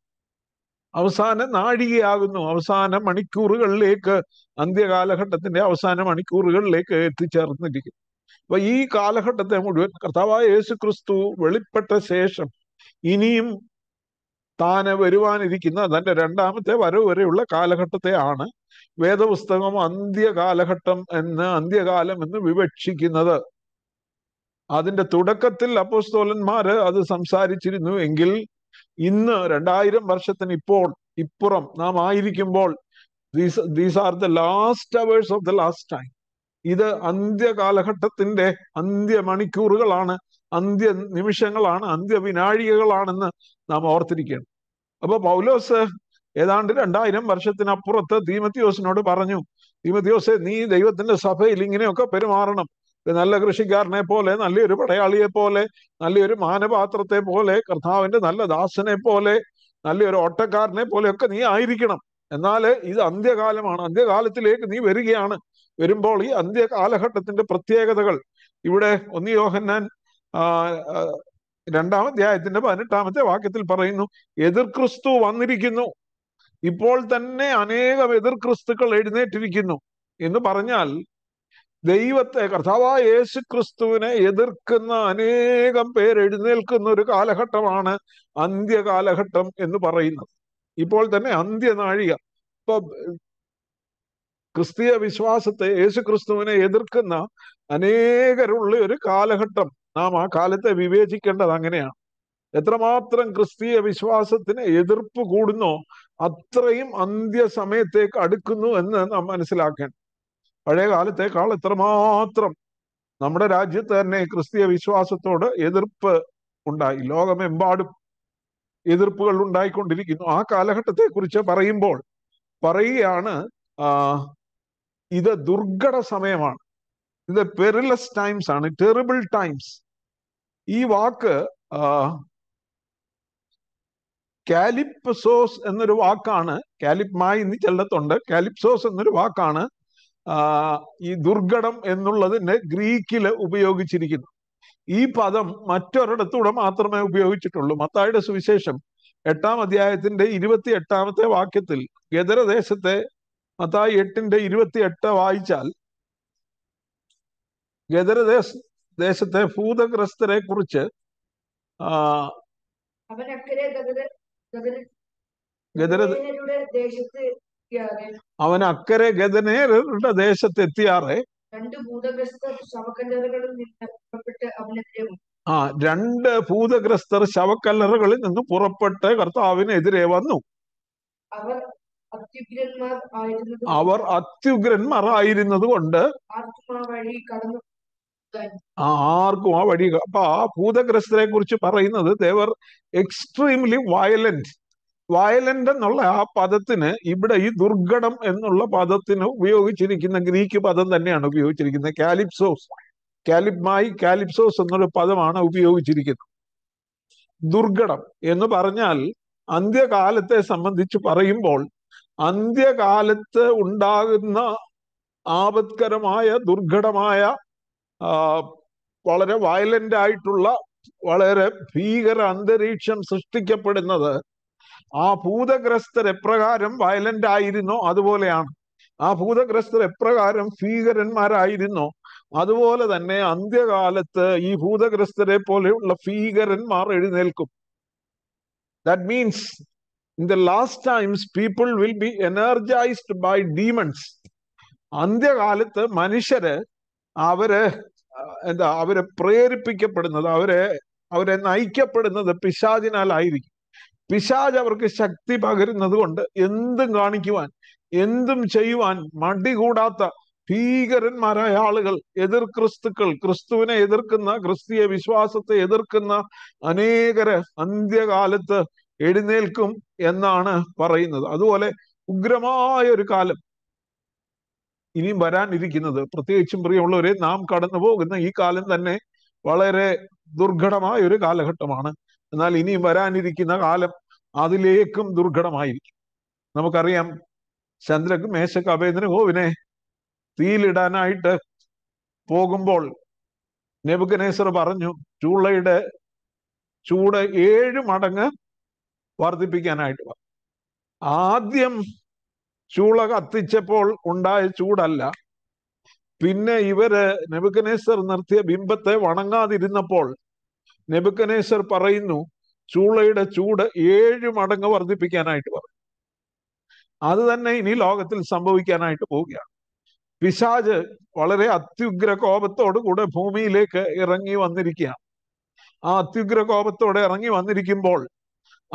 അവസാന നാഴികയാകുന്നു അവസാന മണിക്കൂറുകളിലേക്ക് അന്ത്യകാലഘട്ടത്തിന്റെ അവസാന മണിക്കൂറുകളിലേക്ക് എത്തിച്ചേർന്നിരിക്കും അപ്പൊ ഈ കാലഘട്ടത്തെ മുഴുവൻ കർത്താവായ യേശു ക്രിസ്തു വെളിപ്പെട്ട ശേഷം ഇനിയും താന് വരുവാനിരിക്കുന്ന തന്റെ രണ്ടാമത്തെ വരവ് വരെയുള്ള കാലഘട്ടത്തെയാണ് വേദപുസ്തകം അന്ത്യകാലഘട്ടം എന്ന് അന്ത്യകാലം എന്ന് വിവക്ഷിക്കുന്നത് അതിന്റെ തുടക്കത്തിൽ അപ്പോസ്തോലന്മാര് അത് സംസാരിച്ചിരുന്നു എങ്കിൽ ഇന്ന് രണ്ടായിരം വർഷത്തിന് ഇപ്പോൾ ഇപ്പുറം നാം ആയിരിക്കുമ്പോൾ these are the last hours of the last time ഇത് അന്ത്യകാലഘട്ടത്തിന്റെ മണിക്കൂറുകളാണ് അന്ത്യ നിമിഷങ്ങളാണ് അന്ത്യ വിനാഴികകളാണെന്ന് നാം ഓർത്തിരിക്കുകയാണ് അപ്പൊ പൗലോസ് ഏതാണ്ട് രണ്ടായിരം വർഷത്തിനപ്പുറത്ത് ധീമത്യോസിനോട് പറഞ്ഞു ധീമത്യോസെ നീ ദൈവത്തിന്റെ സഭയിൽ ഇങ്ങനെയൊക്കെ പെരുമാറണം നല്ല കൃഷിക്കാരനെ പോലെ നല്ലൊരു പടയാളിയെ പോലെ നല്ലൊരു മാനപാത്രത്തെ പോലെ കർത്താവിന്റെ നല്ല ദാസനെ പോലെ നല്ലൊരു ഓട്ടക്കാരനെ പോലെയൊക്കെ നീ ആയിരിക്കണം എന്നാൽ ഇത് അന്ത്യകാലമാണ് അന്ത്യകാലത്തിലേക്ക് നീ വരികയാണ് വരുമ്പോൾ ഈ അന്ത്യ കാലഘട്ടത്തിന്റെ പ്രത്യേകതകൾ ഇവിടെ ഒന്ന് യോഹന്നാൻ രണ്ടാം അധ്യായത്തിന്റെ പതിനെട്ടാമത്തെ വാക്യത്തിൽ പറയുന്നു എതിർ ക്രിസ്തു വന്നിരിക്കുന്നു ഇപ്പോൾ തന്നെ അനേകം എതിർ ക്രിസ്തുക്കൾ എഴുന്നേറ്റിരിക്കുന്നു എന്ന് പറഞ്ഞാൽ ദൈവത്തെ കർത്താവായ യേശു ക്രിസ്തുവിനെ എതിർക്കുന്ന അനേകം പേർ എഴുന്നേൽക്കുന്ന ഒരു കാലഘട്ടമാണ് അന്ത്യകാലഘട്ടം എന്ന് പറയുന്നത് ഇപ്പോൾ തന്നെ അന്ത്യനാഴിക ഇപ്പൊ ക്രിസ്തീയ വിശ്വാസത്തെ യേശു ക്രിസ്തുവിനെ എതിർക്കുന്ന അനേകരുള്ള ഒരു കാലഘട്ടം നാം ആ കാലത്തെ വിവേചിക്കേണ്ടത് അങ്ങനെയാണ് എത്രമാത്രം ക്രിസ്തീയ വിശ്വാസത്തിന് എതിർപ്പ് കൂടുന്നോ അത്രയും അന്ത്യസമയത്തേക്ക് അടുക്കുന്നു എന്ന് നാം മനസ്സിലാക്കേണ്ട പഴയ കാലത്തേക്കാൾ എത്രമാത്രം നമ്മുടെ രാജ്യത്ത് തന്നെ ക്രിസ്തീയ വിശ്വാസത്തോട് എതിർപ്പ് ഉണ്ടായി ലോകമെമ്പാടും എതിർപ്പുകൾ ഉണ്ടായിക്കൊണ്ടിരിക്കുന്നു ആ കാലഘട്ടത്തെ കുറിച്ച് പറയുമ്പോൾ പറയുകയാണ് ഇത് ദുർഘട സമയമാണ് ഇത് പെരിലസ് ടൈംസ് ആണ് ടെറിബിൾ ടൈംസ് ഈ വാക്ക് കാലിപ്സോസ് എന്നൊരു വാക്കാണ് കാലിപ്മായി ചെല്ലത്തുണ്ട് കാലിപ്സോസ് എന്നൊരു വാക്കാണ് ഈ ദുർഘടം എന്നുള്ളതിനെ ഗ്രീക്കിൽ ഉപയോഗിച്ചിരിക്കുന്നു ഈ പദം മറ്റൊരിടത്തൂടെ മാത്രമേ ഉപയോഗിച്ചിട്ടുള്ളൂ മത്തായുടെ സുവിശേഷം എട്ടാം അധ്യായത്തിന്റെ ഇരുപത്തി എട്ടാമത്തെ വാക്യത്തിൽ ഗദരദേശത്തെ മത്തായി എട്ടിന്റെ ഇരുപത്തി എട്ട് വായിച്ചാൽ ഗദരദേശ ദേശത്തെ ഭൂതഗ്രസ്തരെ കുറിച്ച് ഗദര അവൻ അക്കരെ ഗതനേരുടെ ദേശത്ത് രണ്ട് ആ രണ്ട് ഭൂതഗ്രസ്തർ ശവക്കല്ലറുകളിൽ നിന്ന് പുറപ്പെട്ട് കർത്താവിനെതിരെ വന്നു അവർ അവർ അത്യുഗ്രന്മാർ ആയിരുന്നത് കൊണ്ട് ആർക്കും ആ വഴി അപ്പൊ ആ ഭൂതഗ്രസ്തരെ കുറിച്ച് പറയുന്നത് ദേവർ എക്സ്ട്രീംലി വയലന്റ് വയലന്റ് എന്നുള്ള ആ പദത്തിന് ഇവിടെ ഈ ദുർഘടം എന്നുള്ള പദത്തിന് ഉപയോഗിച്ചിരിക്കുന്ന ഗ്രീക്ക് പദം തന്നെയാണ് ഉപയോഗിച്ചിരിക്കുന്നത് കാലിപ്സോസ് കാലിപ്മായി കാലിപ്സോസ് എന്നൊരു പദമാണ് ഉപയോഗിച്ചിരിക്കുന്നത് ദുർഘടം എന്ന് പറഞ്ഞാൽ അന്ത്യകാലത്തെ സംബന്ധിച്ച് പറയുമ്പോൾ അന്ത്യകാലത്ത് ഉണ്ടാകുന്ന ആപത്കരമായ ദുർഘടമായ വളരെ വയലന്റ് ആയിട്ടുള്ള വളരെ ഭീകര അന്തരീക്ഷം സൃഷ്ടിക്കപ്പെടുന്നത് ആ ഭൂതഗ്രസ്തർ എപ്രകാരം വയലന്റ് ആയിരുന്നോ അതുപോലെയാണ് ആ ഭൂതഗ്രസ്തർ എപ്രകാരം ഭീകരന്മാരായിരുന്നോ അതുപോലെ തന്നെ അന്ത്യകാലത്ത് ഈ ഭൂതഗ്രസ്തരെ പോലെയുള്ള ഭീകരന്മാർ എഴുന്നേൽക്കും that means in the last times people will be energised by demons അന്ത്യകാലത്ത് മനുഷ്യര് അവര് എന്താ അവരെ പ്രേരിപ്പിക്കപ്പെടുന്നത് അവരെ അവരെ നയിക്കപ്പെടുന്നത് പിശാചിനാലായിരിക്കും പിശാജ് അവർക്ക് ശക്തി പകരുന്നത് കൊണ്ട് എന്തും കാണിക്കുവാൻ എന്തും ചെയ്യുവാൻ മടി കൂടാത്ത ഭീകരന്മാരായ ആളുകൾ എതിർ ക്രിസ്തുക്കൾ ക്രിസ്തുവിനെ എതിർക്കുന്ന ക്രിസ്തീയ വിശ്വാസത്തെ എതിർക്കുന്ന അനേകരെ അന്ത്യകാലത്ത് എഴുന്നേൽക്കും എന്നാണ് പറയുന്നത് അതുപോലെ ഉഗ്രമായ ഒരു കാലം ഇനിയും വരാനിരിക്കുന്നത് പ്രത്യേകിച്ചും പ്രിയമുള്ളവരെ നാം കടന്നു പോകുന്ന ഈ കാലം തന്നെ വളരെ ദുർഘടമായ ഒരു കാലഘട്ടമാണ് എന്നാൽ ഇനിയും വരാനിരിക്കുന്ന കാലം അതിലേക്കും ദുർഘടമായിരിക്കും നമുക്കറിയാം ചന്ദ്രക്ക് മേശക്ക് അഭേദന ഗോവിനെ തീയിലിടാനായിട്ട് പോകുമ്പോൾ നെബുക്കനേസർ പറഞ്ഞു ചൂളയുടെ ചൂട് ഏഴ് മടങ്ങ് വർദ്ധിപ്പിക്കാനായിട്ട് പറഞ്ഞു ആദ്യം ചൂള കത്തിച്ചപ്പോൾ ഉണ്ടായ ചൂടല്ല പിന്നെ ഇവര് നെബുക്കനേസർ നിർത്തിയ ബിംബത്തെ വണങ്ങാതിരുന്നപ്പോൾ നെബുക്കനേശ്വർ പറയുന്നു ചൂളയുടെ ചൂട് ഏഴ് മടങ്ങ് വർദ്ധിപ്പിക്കാനായിട്ട് പറയും അത് തന്നെ ഇനി ലോകത്തിൽ സംഭവിക്കാനായിട്ട് പോവുകയാണ് പിശാജ് വളരെ അത്യുഗ്ര കോപത്തോടു കൂടെ ഭൂമിയിലേക്ക് ഇറങ്ങി വന്നിരിക്കുകയാണ് ആ അത്യുഗ്ര കോപത്തോടെ ഇറങ്ങി വന്നിരിക്കുമ്പോൾ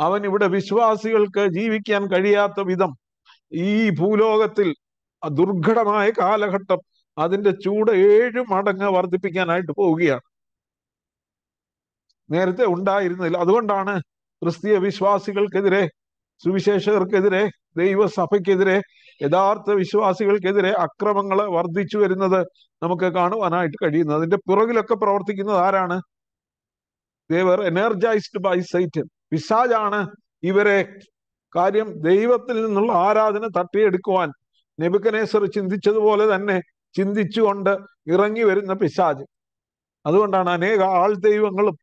അവൻ ഇവിടെ വിശ്വാസികൾക്ക് ജീവിക്കാൻ കഴിയാത്ത വിധം ഈ ഭൂലോകത്തിൽ ദുർഘടമായ കാലഘട്ടം അതിന്റെ ചൂട് ഏഴ് മടങ്ങ് വർദ്ധിപ്പിക്കാനായിട്ട് പോവുകയാണ് നേരത്തെ ഉണ്ടായിരുന്നില്ല അതുകൊണ്ടാണ് ക്രിസ്തീയ വിശ്വാസികൾക്കെതിരെ സുവിശേഷകർക്കെതിരെ ദൈവസഭയ്ക്കെതിരെ യഥാർത്ഥ വിശ്വാസികൾക്കെതിരെ അക്രമങ്ങൾ വർദ്ധിച്ചു വരുന്നത് നമുക്ക് കാണുവാനായിട്ട് കഴിയുന്നത് അതിന്റെ പിറകിലൊക്കെ പ്രവർത്തിക്കുന്നത് ആരാണ് ദേവർ എനർജൈസ്ഡ് ബൈ സൈറ്റൻ പിശാജാണ് ഇവരെ കാര്യം ദൈവത്തിൽ നിന്നുള്ള ആരാധന തട്ടിയെടുക്കുവാൻ നെബുക്കനേസർ ചിന്തിച്ചതുപോലെ തന്നെ ചിന്തിച്ചുകൊണ്ട് ഇറങ്ങി വരുന്ന പിശാജ് അതുകൊണ്ടാണ് അനേക ആൾ ദൈവങ്ങളും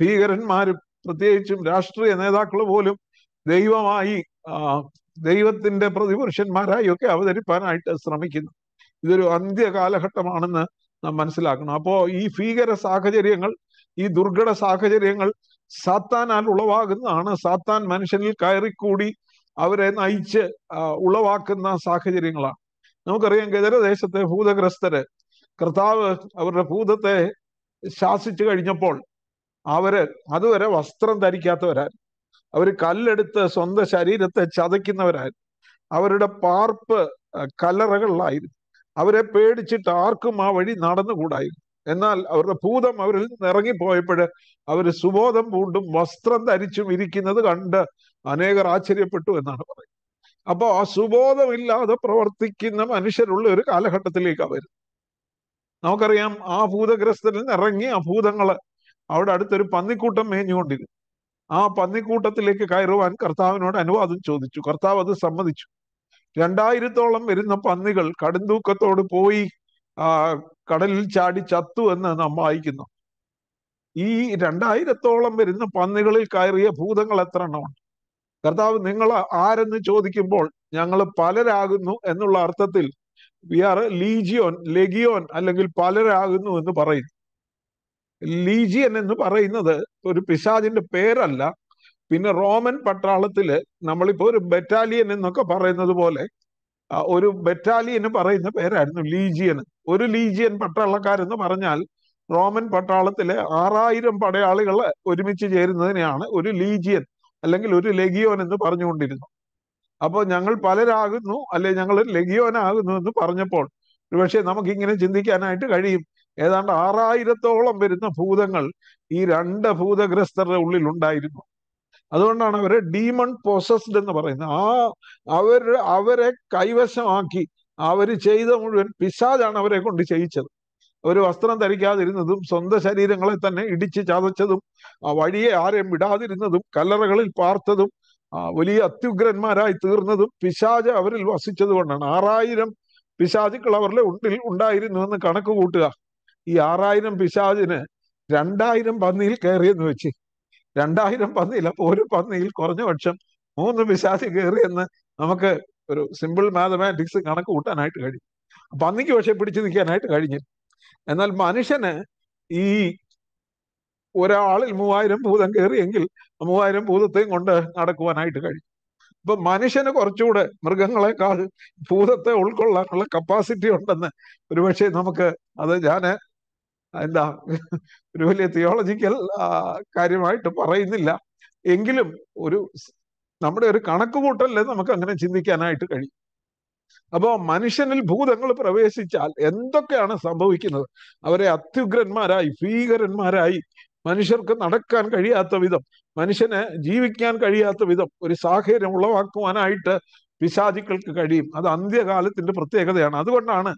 ഭീകരന്മാരും പ്രത്യേകിച്ചും രാഷ്ട്രീയ നേതാക്കൾ പോലും ദൈവമായി ദൈവത്തിന്റെ പ്രതിപുരുഷന്മാരായി ഒക്കെ അവതരിപ്പാനായിട്ട് ശ്രമിക്കുന്നു ഇതൊരു അന്ത്യകാലഘട്ടമാണെന്ന് നാം മനസ്സിലാക്കണം അപ്പോ ഈ ഭീകര സാഹചര്യങ്ങൾ ഈ ദുർഘട സാഹചര്യങ്ങൾ സാത്താനാൽ ഉളവാകുന്നതാണ് സാത്താൻ മനുഷ്യനിൽ കയറിക്കൂടി അവരെ നയിച്ച് ഉളവാക്കുന്ന സാഹചര്യങ്ങളാണ് നമുക്കറിയാം ഗതരദേശത്തെ ഭൂതഗ്രസ്തര് കർത്താവ് അവരുടെ ഭൂതത്തെ ശാസിച്ചു കഴിഞ്ഞപ്പോൾ അവര് അതുവരെ വസ്ത്രം ധരിക്കാത്തവരായിരുന്നു അവർ കല്ലെടുത്ത് സ്വന്തം ശരീരത്തെ ചതയ്ക്കുന്നവരായിരുന്നു അവരുടെ പാർപ്പ് കല്ലറകളിലായിരുന്നു അവരെ പേടിച്ചിട്ട് ആർക്കും ആ വഴി നടന്നുകൂടായിരുന്നു എന്നാൽ അവരുടെ ഭൂതം അവരിൽ നിന്ന് ഇറങ്ങിപ്പോയപ്പോൾ അവർ സുബോധം പൂണ്ടും വസ്ത്രം ധരിച്ചും ഇരിക്കുന്നത് കണ്ട് അനേകർ ആശ്ചര്യപ്പെട്ടു എന്നാണ് പറയുന്നത് അപ്പോ ആ സുബോധമില്ലാതെ പ്രവർത്തിക്കുന്ന മനുഷ്യരുള്ള ഒരു കാലഘട്ടത്തിലേക്ക് വരുന്നത് നമുക്കറിയാം ആ ഭൂതഗ്രസ്തരിൽ നിന്ന് ഇറങ്ങി ആ ഭൂതങ്ങള് അവിടെ അടുത്തൊരു പന്നിക്കൂട്ടം മേഞ്ഞുകൊണ്ടിരുന്നു ആ പന്നിക്കൂട്ടത്തിലേക്ക് കയറുവാൻ കർത്താവിനോട് അനുവാദം ചോദിച്ചു കർത്താവ് അത് സമ്മതിച്ചു രണ്ടായിരത്തോളം വരുന്ന പന്നികൾ കടുന്തൂക്കത്തോട് പോയി ആ കടലിൽ ചാടി ചത്തു എന്ന് നാം വായിക്കുന്നു ഈ രണ്ടായിരത്തോളം വരുന്ന പന്നികളിൽ കയറിയ ഭൂതങ്ങൾ എത്ര എണ്ണമുണ്ട് കർത്താവ് നിങ്ങൾ ആരെന്ന് ചോദിക്കുമ്പോൾ ഞങ്ങൾ പലരാകുന്നു എന്നുള്ള അർത്ഥത്തിൽ വി ആർ ലീജിയോൻ ലെഗിയോൻ അല്ലെങ്കിൽ പലരാകുന്നു എന്ന് പറയുന്നു ലീജിയൻ എന്ന് പറയുന്നത് ഒരു പിശാജിന്റെ പേരല്ല പിന്നെ റോമൻ പട്ടാളത്തില് നമ്മളിപ്പോ ഒരു ബറ്റാലിയൻ എന്നൊക്കെ പറയുന്നത് പോലെ ഒരു ബറ്റാലിയന് പറയുന്ന പേരായിരുന്നു ലീജിയൻ ഒരു ലീജിയൻ പട്ടാളക്കാരെന്ന് പറഞ്ഞാൽ റോമൻ പട്ടാളത്തിലെ ആറായിരം പടയാളികൾ ഒരുമിച്ച് ചേരുന്നതിനെയാണ് ഒരു ലീജിയൻ അല്ലെങ്കിൽ ഒരു ലെഗിയോൻ എന്ന് പറഞ്ഞുകൊണ്ടിരുന്നു അപ്പോൾ ഞങ്ങൾ പലരാകുന്നു അല്ലെ ഞങ്ങൾ ലെഗിയോനാകുന്നു എന്ന് പറഞ്ഞപ്പോൾ ഒരുപക്ഷെ ഇങ്ങനെ ചിന്തിക്കാനായിട്ട് കഴിയും ഏതാണ്ട് ആറായിരത്തോളം വരുന്ന ഭൂതങ്ങൾ ഈ രണ്ട് ഭൂതഗ്രസ്തരുടെ ഉള്ളിൽ ഉണ്ടായിരുന്നു അതുകൊണ്ടാണ് അവരെ ഡീമൺ പൊസസ്ഡ് എന്ന് പറയുന്നത് ആ അവർ അവരെ കൈവശമാക്കി അവർ ചെയ്ത മുഴുവൻ പിശാജാണ് അവരെ കൊണ്ട് ചെയ്യിച്ചത് ഒരു വസ്ത്രം ധരിക്കാതിരുന്നതും സ്വന്തം ശരീരങ്ങളെ തന്നെ ഇടിച്ച് ചതച്ചതും വഴിയെ ആരെയും വിടാതിരുന്നതും കല്ലറകളിൽ പാർത്തതും വലിയ അത്യുഗ്രന്മാരായി തീർന്നതും പിശാജ് അവരിൽ വസിച്ചത് കൊണ്ടാണ് ആറായിരം പിശാചുക്കൾ അവരുടെ ഉള്ളിൽ ഉണ്ടായിരുന്നു എന്ന് കണക്ക് കൂട്ടുക ഈ ആറായിരം പിശാചിന് രണ്ടായിരം പന്നിയിൽ കയറിയെന്ന് വെച്ച് രണ്ടായിരം പന്നിയിൽ അപ്പൊ ഒരു പന്നിയിൽ കുറഞ്ഞ പക്ഷം മൂന്ന് പിശാചി കയറിയെന്ന് നമുക്ക് ഒരു സിമ്പിൾ മാത്തമാറ്റിക്സ് കണക്ക് കൂട്ടാനായിട്ട് കഴിയും പന്നിക്ക് പക്ഷെ പിടിച്ചു നിൽക്കാനായിട്ട് കഴിഞ്ഞു എന്നാൽ മനുഷ്യന് ഈ ഒരാളിൽ മൂവായിരം ഭൂതം കയറിയെങ്കിൽ മൂവായിരം ഭൂതത്തെയും കൊണ്ട് നടക്കുവാനായിട്ട് കഴിയും ഇപ്പൊ മനുഷ്യന് കുറച്ചുകൂടെ മൃഗങ്ങളെക്കാൾ ഭൂതത്തെ ഉൾക്കൊള്ളാനുള്ള കപ്പാസിറ്റി ഉണ്ടെന്ന് ഒരുപക്ഷെ നമുക്ക് അത് ഞാൻ എന്താ ഒരു വലിയ തിയോളജിക്കൽ കാര്യമായിട്ട് പറയുന്നില്ല എങ്കിലും ഒരു നമ്മുടെ ഒരു കണക്കുകൂട്ടലിൽ നമുക്ക് അങ്ങനെ ചിന്തിക്കാനായിട്ട് കഴിയും അപ്പോൾ മനുഷ്യനിൽ ഭൂതങ്ങൾ പ്രവേശിച്ചാൽ എന്തൊക്കെയാണ് സംഭവിക്കുന്നത് അവരെ അത്യുഗ്രന്മാരായി ഭീകരന്മാരായി മനുഷ്യർക്ക് നടക്കാൻ കഴിയാത്ത വിധം മനുഷ്യന് ജീവിക്കാൻ കഴിയാത്ത വിധം ഒരു സാഹചര്യം ഉളവാക്കുവാനായിട്ട് പിശാചുക്കൾക്ക് കഴിയും അത് അന്ത്യകാലത്തിന്റെ പ്രത്യേകതയാണ് അതുകൊണ്ടാണ്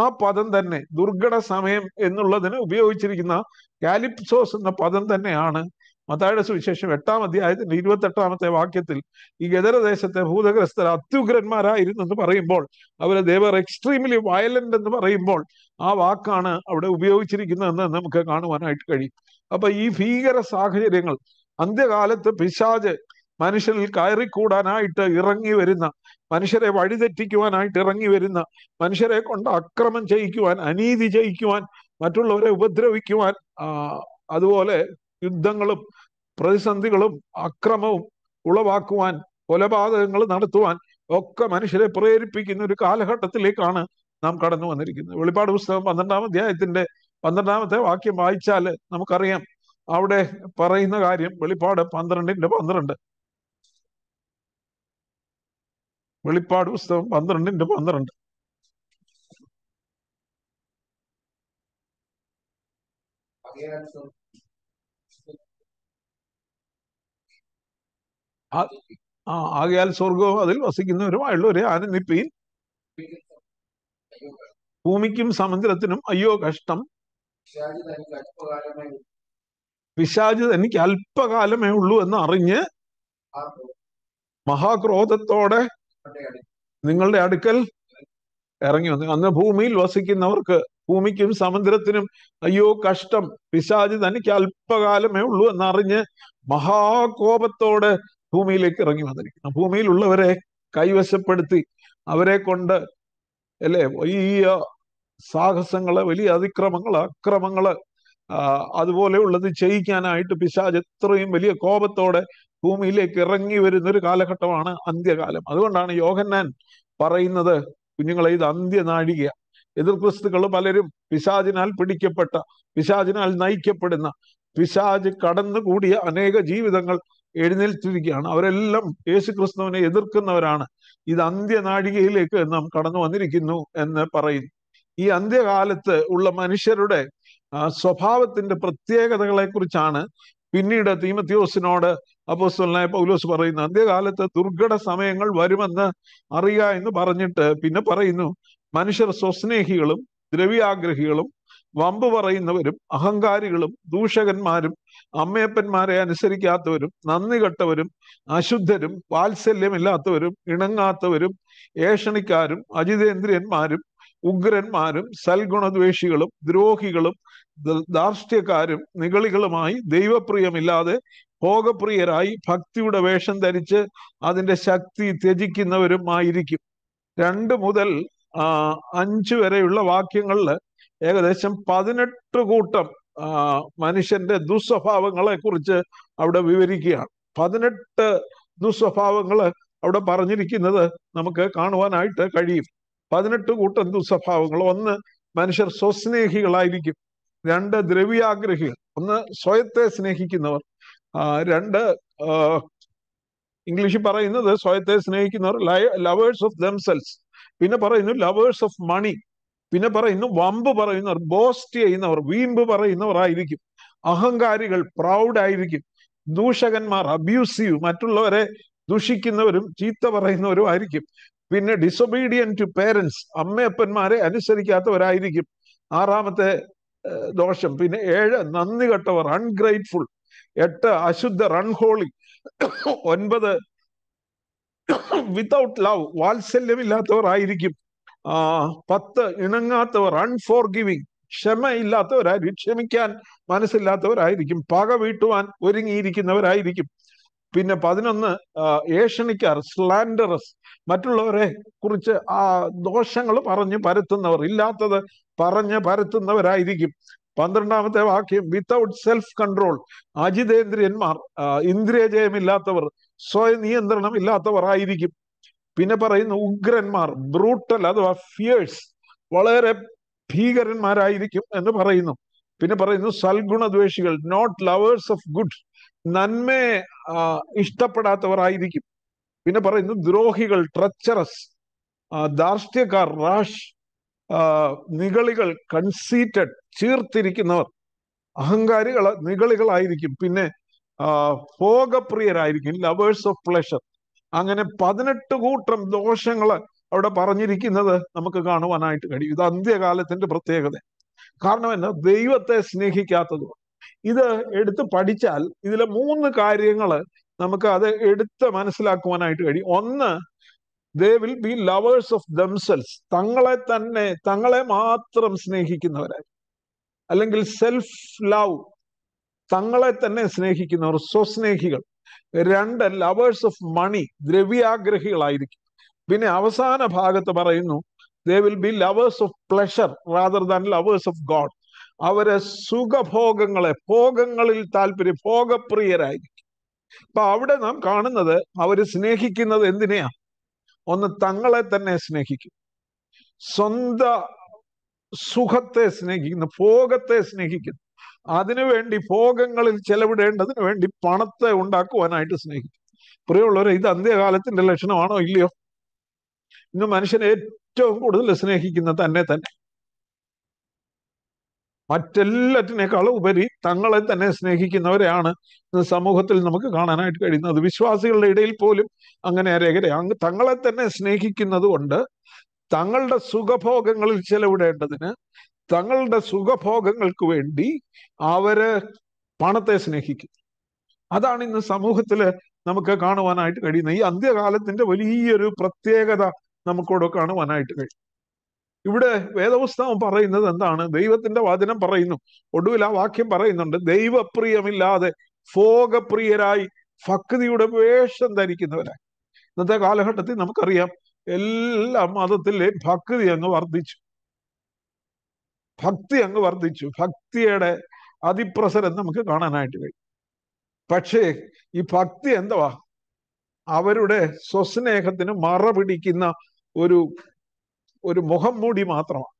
ആ പദം തന്നെ ദുർഘട സമയം എന്നുള്ളതിന് ഉപയോഗിച്ചിരിക്കുന്ന കാലിപ്സോസ് എന്ന പദം തന്നെയാണ് മത്തായുടെ സുവിശേഷം എട്ടാം അധ്യായത്തിന്റെ എട്ടാമത്തെ വാക്യത്തിൽ ഈ ഗദരദേശത്തെ ഭൂതഗ്രസ്തർ എന്ന് പറയുമ്പോൾ അവരെ ദേവർ എക്സ്ട്രീംലി വയലന്റ് എന്ന് പറയുമ്പോൾ ആ വാക്കാണ് അവിടെ ഉപയോഗിച്ചിരിക്കുന്നതെന്ന് നമുക്ക് കാണുവാനായിട്ട് കഴിയും അപ്പൊ ഈ ഭീകര സാഹചര്യങ്ങൾ അന്ത്യകാലത്ത് പിശാജ് മനുഷ്യരിൽ കയറിക്കൂടാനായിട്ട് ഇറങ്ങി വരുന്ന മനുഷ്യരെ വഴിതെറ്റിക്കുവാനായിട്ട് ഇറങ്ങി വരുന്ന മനുഷ്യരെ കൊണ്ട് അക്രമം ചെയ്യിക്കുവാൻ അനീതി ചെയ്യിക്കുവാൻ മറ്റുള്ളവരെ ഉപദ്രവിക്കുവാൻ അതുപോലെ യുദ്ധങ്ങളും പ്രതിസന്ധികളും അക്രമവും ഉളവാക്കുവാൻ കൊലപാതകങ്ങൾ നടത്തുവാൻ ഒക്കെ മനുഷ്യരെ പ്രേരിപ്പിക്കുന്ന ഒരു കാലഘട്ടത്തിലേക്കാണ് നാം കടന്നു വന്നിരിക്കുന്നത് വെളിപ്പാട് പുസ്തകം പന്ത്രണ്ടാം അധ്യായത്തിന്റെ പന്ത്രണ്ടാമത്തെ വാക്യം വായിച്ചാൽ നമുക്കറിയാം അവിടെ പറയുന്ന കാര്യം വെളിപ്പാട് പന്ത്രണ്ടിന്റെ പന്ത്രണ്ട് വെളിപ്പാട് പുസ്തകം പന്ത്രണ്ടിന്റെ പന്ത്രണ്ട് ആ ആകയാൽ സ്വർഗവും അതിൽ വസിക്കുന്നവരുമായുള്ള ഒരു ആനന്ദിപ്പീൻ ഭൂമിക്കും സമുദ്രത്തിനും അയ്യോ കഷ്ടം പിശാജ് തനിക്ക് അല്പകാലമേ ഉള്ളൂ എന്ന് അറിഞ്ഞ് മഹാക്രോധത്തോടെ നിങ്ങളുടെ അടുക്കൽ ഇറങ്ങി വന്നു അന്ന് ഭൂമിയിൽ വസിക്കുന്നവർക്ക് ഭൂമിക്കും സമുദ്രത്തിനും അയ്യോ കഷ്ടം പിശാജ് തനിക്ക് അല്പകാലമേ ഉള്ളൂ എന്നറിഞ്ഞ് മഹാകോപത്തോടെ ഭൂമിയിലേക്ക് ഇറങ്ങി വന്നിരിക്കുന്നു ഭൂമിയിലുള്ളവരെ കൈവശപ്പെടുത്തി അവരെ കൊണ്ട് അല്ലേ വലിയ സാഹസങ്ങള് വലിയ അതിക്രമങ്ങൾ അക്രമങ്ങള് അതുപോലെയുള്ളത് ചെയ്യിക്കാനായിട്ട് പിശാജ് എത്രയും വലിയ കോപത്തോടെ ഭൂമിയിലേക്ക് ഇറങ്ങി വരുന്ന ഒരു കാലഘട്ടമാണ് അന്ത്യകാലം അതുകൊണ്ടാണ് യോഹന്നാൻ പറയുന്നത് കുഞ്ഞുങ്ങളെ ഇത് അന്ത്യനാഴിക എതിർ ക്രിസ്തുക്കൾ പലരും പിശാചിനാൽ പിടിക്കപ്പെട്ട പിശാചിനാൽ നയിക്കപ്പെടുന്ന പിശാജ് കടന്നുകൂടിയ അനേക ജീവിതങ്ങൾ എഴുന്നേൽത്തിരിക്കുകയാണ് അവരെല്ലാം യേശു ക്രിസ്തുവിനെ എതിർക്കുന്നവരാണ് ഇത് അന്ത്യനാഴികയിലേക്ക് നാം കടന്നു വന്നിരിക്കുന്നു എന്ന് പറയുന്നു ഈ അന്ത്യകാലത്ത് ഉള്ള മനുഷ്യരുടെ സ്വഭാവത്തിന്റെ പ്രത്യേകതകളെ കുറിച്ചാണ് പിന്നീട് തീമത്യോസിനോട് അപ്പോസ്വലനായ പൗലോസ് പറയുന്നു അന്ത്യകാലത്ത് ദുർഘട സമയങ്ങൾ വരുമെന്ന് അറിയുക എന്ന് പറഞ്ഞിട്ട് പിന്നെ പറയുന്നു മനുഷ്യർ സ്വസ്നേഹികളും ദ്രവ്യാഗ്രഹികളും വമ്പ് പറയുന്നവരും അഹങ്കാരികളും ദൂഷകന്മാരും അമ്മയപ്പന്മാരെ അനുസരിക്കാത്തവരും നന്ദി കെട്ടവരും അശുദ്ധരും വാത്സല്യമില്ലാത്തവരും ഇണങ്ങാത്തവരും ഏഷണിക്കാരും അജിതേന്ദ്രിയന്മാരും ഉഗ്രന്മാരും സൽഗുണദ്വേഷികളും ദ്രോഹികളും ധാർഷ്ട്യക്കാരും നികളികളുമായി ദൈവപ്രിയമില്ലാതെ ഭോഗപ്രിയരായി ഭക്തിയുടെ വേഷം ധരിച്ച് അതിന്റെ ശക്തി ത്യജിക്കുന്നവരും ആയിരിക്കും രണ്ട് മുതൽ അഞ്ച് വരെയുള്ള വാക്യങ്ങളിൽ ഏകദേശം പതിനെട്ട് കൂട്ടം മനുഷ്യന്റെ ദുസ്വഭാവങ്ങളെ കുറിച്ച് അവിടെ വിവരിക്കുകയാണ് പതിനെട്ട് ദുസ്വഭാവങ്ങൾ അവിടെ പറഞ്ഞിരിക്കുന്നത് നമുക്ക് കാണുവാനായിട്ട് കഴിയും പതിനെട്ട് കൂട്ടം ദുസ്വഭാവങ്ങൾ ഒന്ന് മനുഷ്യർ സ്വസ്നേഹികളായിരിക്കും രണ്ട് ദ്രവ്യാഗ്രഹികൾ ഒന്ന് സ്വയത്തെ സ്നേഹിക്കുന്നവർ രണ്ട് ഇംഗ്ലീഷിൽ പറയുന്നത് സ്വയത്തെ സ്നേഹിക്കുന്നവർ ലവേഴ്സ് ഓഫ് ദംസെൽസ് പിന്നെ പറയുന്നു ലവേഴ്സ് ഓഫ് മണി പിന്നെ പറയുന്നു വമ്പ് പറയുന്നവർ ബോസ്റ്റ് ചെയ്യുന്നവർ വീമ്പ് പറയുന്നവർ ആയിരിക്കും അഹങ്കാരികൾ പ്രൗഡ് ആയിരിക്കും ദൂഷകന്മാർ അബ്യൂസീവ് മറ്റുള്ളവരെ ദുഷിക്കുന്നവരും ചീത്ത പറയുന്നവരും ആയിരിക്കും പിന്നെ ഡിസൊബീഡിയൻ ടു പേരൻസ് അമ്മയപ്പന്മാരെ അനുസരിക്കാത്തവരായിരിക്കും ആറാമത്തെ ദോഷം പിന്നെ ഏഴ് നന്ദി കെട്ടവർ അൺഗ്രേറ്റ്ഫുൾ എട്ട് അശുദ്ധർ അൺഹോളി ഒൻപത് വിതഔട്ട് ലവ് വാത്സല്യമില്ലാത്തവർ ആയിരിക്കും ആ പത്ത് ഇണങ്ങാത്തവർ അൺഫോർ ഗിവിങ് ക്ഷമയില്ലാത്തവരായിരിക്കും ക്ഷമിക്കാൻ മനസ്സില്ലാത്തവരായിരിക്കും പക വീട്ടുവാൻ ഒരുങ്ങിയിരിക്കുന്നവരായിരിക്കും പിന്നെ പതിനൊന്ന് ഏഷണിക്കാർ സ്ലാൻഡറസ് മറ്റുള്ളവരെ കുറിച്ച് ആ ദോഷങ്ങൾ പറഞ്ഞു പരത്തുന്നവർ ഇല്ലാത്തത് പറഞ്ഞ് പരത്തുന്നവരായിരിക്കും പന്ത്രണ്ടാമത്തെ വാക്യം വിത്തൗട്ട് സെൽഫ് കൺട്രോൾ അജിതേന്ദ്രിയന്മാർ ഇന്ദ്രിയജയമില്ലാത്തവർ സ്വയം നിയന്ത്രണം ഇല്ലാത്തവർ ആയിരിക്കും പിന്നെ പറയുന്ന ഉഗ്രന്മാർ ബ്രൂട്ടൽ അഥവാ ഫിയേഴ്സ് വളരെ ഭീകരന്മാരായിരിക്കും എന്ന് പറയുന്നു പിന്നെ പറയുന്നു സൽഗുണദ്വേഷികൾ നോട്ട് ലവേഴ്സ് ഓഫ് ഗുഡ് നന്മയെ ഇഷ്ടപ്പെടാത്തവർ ആയിരിക്കും പിന്നെ പറയുന്നു ദ്രോഹികൾ ട്രച്ചറസ് ധാർഷ്ട്യക്കാർ റാഷ് നികളികൾ കൺസീറ്റഡ് ചീർത്തിരിക്കുന്നവർ അഹങ്കാരികൾ നികളികളായിരിക്കും പിന്നെ ഭോഗപ്രിയരായിരിക്കും ലവേഴ്സ് ഓഫ് പ്ലഷർ അങ്ങനെ പതിനെട്ട് കൂട്ടം ദോഷങ്ങൾ അവിടെ പറഞ്ഞിരിക്കുന്നത് നമുക്ക് കാണുവാനായിട്ട് കഴിയും ഇത് അന്ത്യകാലത്തിന്റെ പ്രത്യേകത കാരണം എന്നാ ദൈവത്തെ സ്നേഹിക്കാത്തതുകൊണ്ട് ഇത് എടുത്ത് പഠിച്ചാൽ ഇതിലെ മൂന്ന് കാര്യങ്ങള് നമുക്ക് അത് എടുത്ത് മനസ്സിലാക്കുവാനായിട്ട് കഴിയും ഒന്ന് they will be lovers of themselves തങ്ങളെ തന്നെ തങ്ങളെ മാത്രം സ്നേഹിക്കുന്നവരായി അല്ലെങ്കിൽ സെൽഫ് ലവ് തങ്ങളെ തന്നെ സ്നേഹിക്കുന്നവർ സ്വസ്നേഹികൾ രണ്ട് ലവേഴ്സ് ഓഫ് മണി ദ്രവ്യാഗ്രഹികളായിരിക്കും പിന്നെ അവസാന ഭാഗത്ത് പറയുന്നു they will be lovers of pleasure rather than lovers of God അവരെ സുഖഭോഗങ്ങളെ ഭോഗങ്ങളിൽ താല്പര്യം ഭോഗപ്രിയരായി അപ്പൊ അവിടെ നാം കാണുന്നത് അവർ സ്നേഹിക്കുന്നത് എന്തിനെയാ ഒന്ന് തങ്ങളെ തന്നെ സ്നേഹിക്കും സ്വന്ത സുഖത്തെ സ്നേഹിക്കുന്നു ഭോഗത്തെ സ്നേഹിക്കുന്നു അതിനുവേണ്ടി ഭോഗങ്ങളിൽ ചെലവിടേണ്ടതിന് വേണ്ടി പണത്തെ ഉണ്ടാക്കുവാനായിട്ട് സ്നേഹിക്കും പ്രിയമുള്ളവരെ ഇത് അന്ത്യകാലത്തിന്റെ ലക്ഷണമാണോ ഇല്ലയോ ഇന്ന് മനുഷ്യൻ ഏറ്റവും കൂടുതൽ സ്നേഹിക്കുന്ന തന്നെ തന്നെ മറ്റെല്ലാറ്റിനേക്കാളും ഉപരി തങ്ങളെ തന്നെ സ്നേഹിക്കുന്നവരെയാണ് സമൂഹത്തിൽ നമുക്ക് കാണാനായിട്ട് കഴിയുന്നത് വിശ്വാസികളുടെ ഇടയിൽ പോലും അങ്ങനെ അരേഖരെ അങ്ങ് തങ്ങളെ തന്നെ സ്നേഹിക്കുന്നത് കൊണ്ട് തങ്ങളുടെ സുഖഭോഗങ്ങളിൽ ചെലവിടേണ്ടതിന് തങ്ങളുടെ സുഖഭോഗങ്ങൾക്ക് വേണ്ടി അവര് പണത്തെ സ്നേഹിക്കുന്നു അതാണ് ഇന്ന് സമൂഹത്തില് നമുക്ക് കാണുവാനായിട്ട് കഴിയുന്നത് ഈ അന്ത്യകാലത്തിന്റെ വലിയൊരു പ്രത്യേകത നമുക്കിവിടെ കാണുവാനായിട്ട് കഴിയും ഇവിടെ വേദപുസ്തകം പറയുന്നത് എന്താണ് ദൈവത്തിന്റെ വചനം പറയുന്നു ഒടുവിൽ ആ വാക്യം പറയുന്നുണ്ട് ദൈവപ്രിയമില്ലാതെ ഭോഗപ്രിയരായി ഭക്തിയുടെ വേഷം ധരിക്കുന്നവരായി ഇന്നത്തെ കാലഘട്ടത്തിൽ നമുക്കറിയാം എല്ലാ മതത്തിലെ ഭക്തി അങ്ങ് വർദ്ധിച്ചു ഭക്തി അങ്ങ് വർദ്ധിച്ചു ഭക്തിയുടെ അതിപ്രസരം നമുക്ക് കാണാനായിട്ട് കഴിയും പക്ഷേ ഈ ഭക്തി എന്തുവാ അവരുടെ സ്വസ്നേഹത്തിന് മറ പിടിക്കുന്ന ഒരു ഒരു മുഖം മൂടി മാത്രമാണ്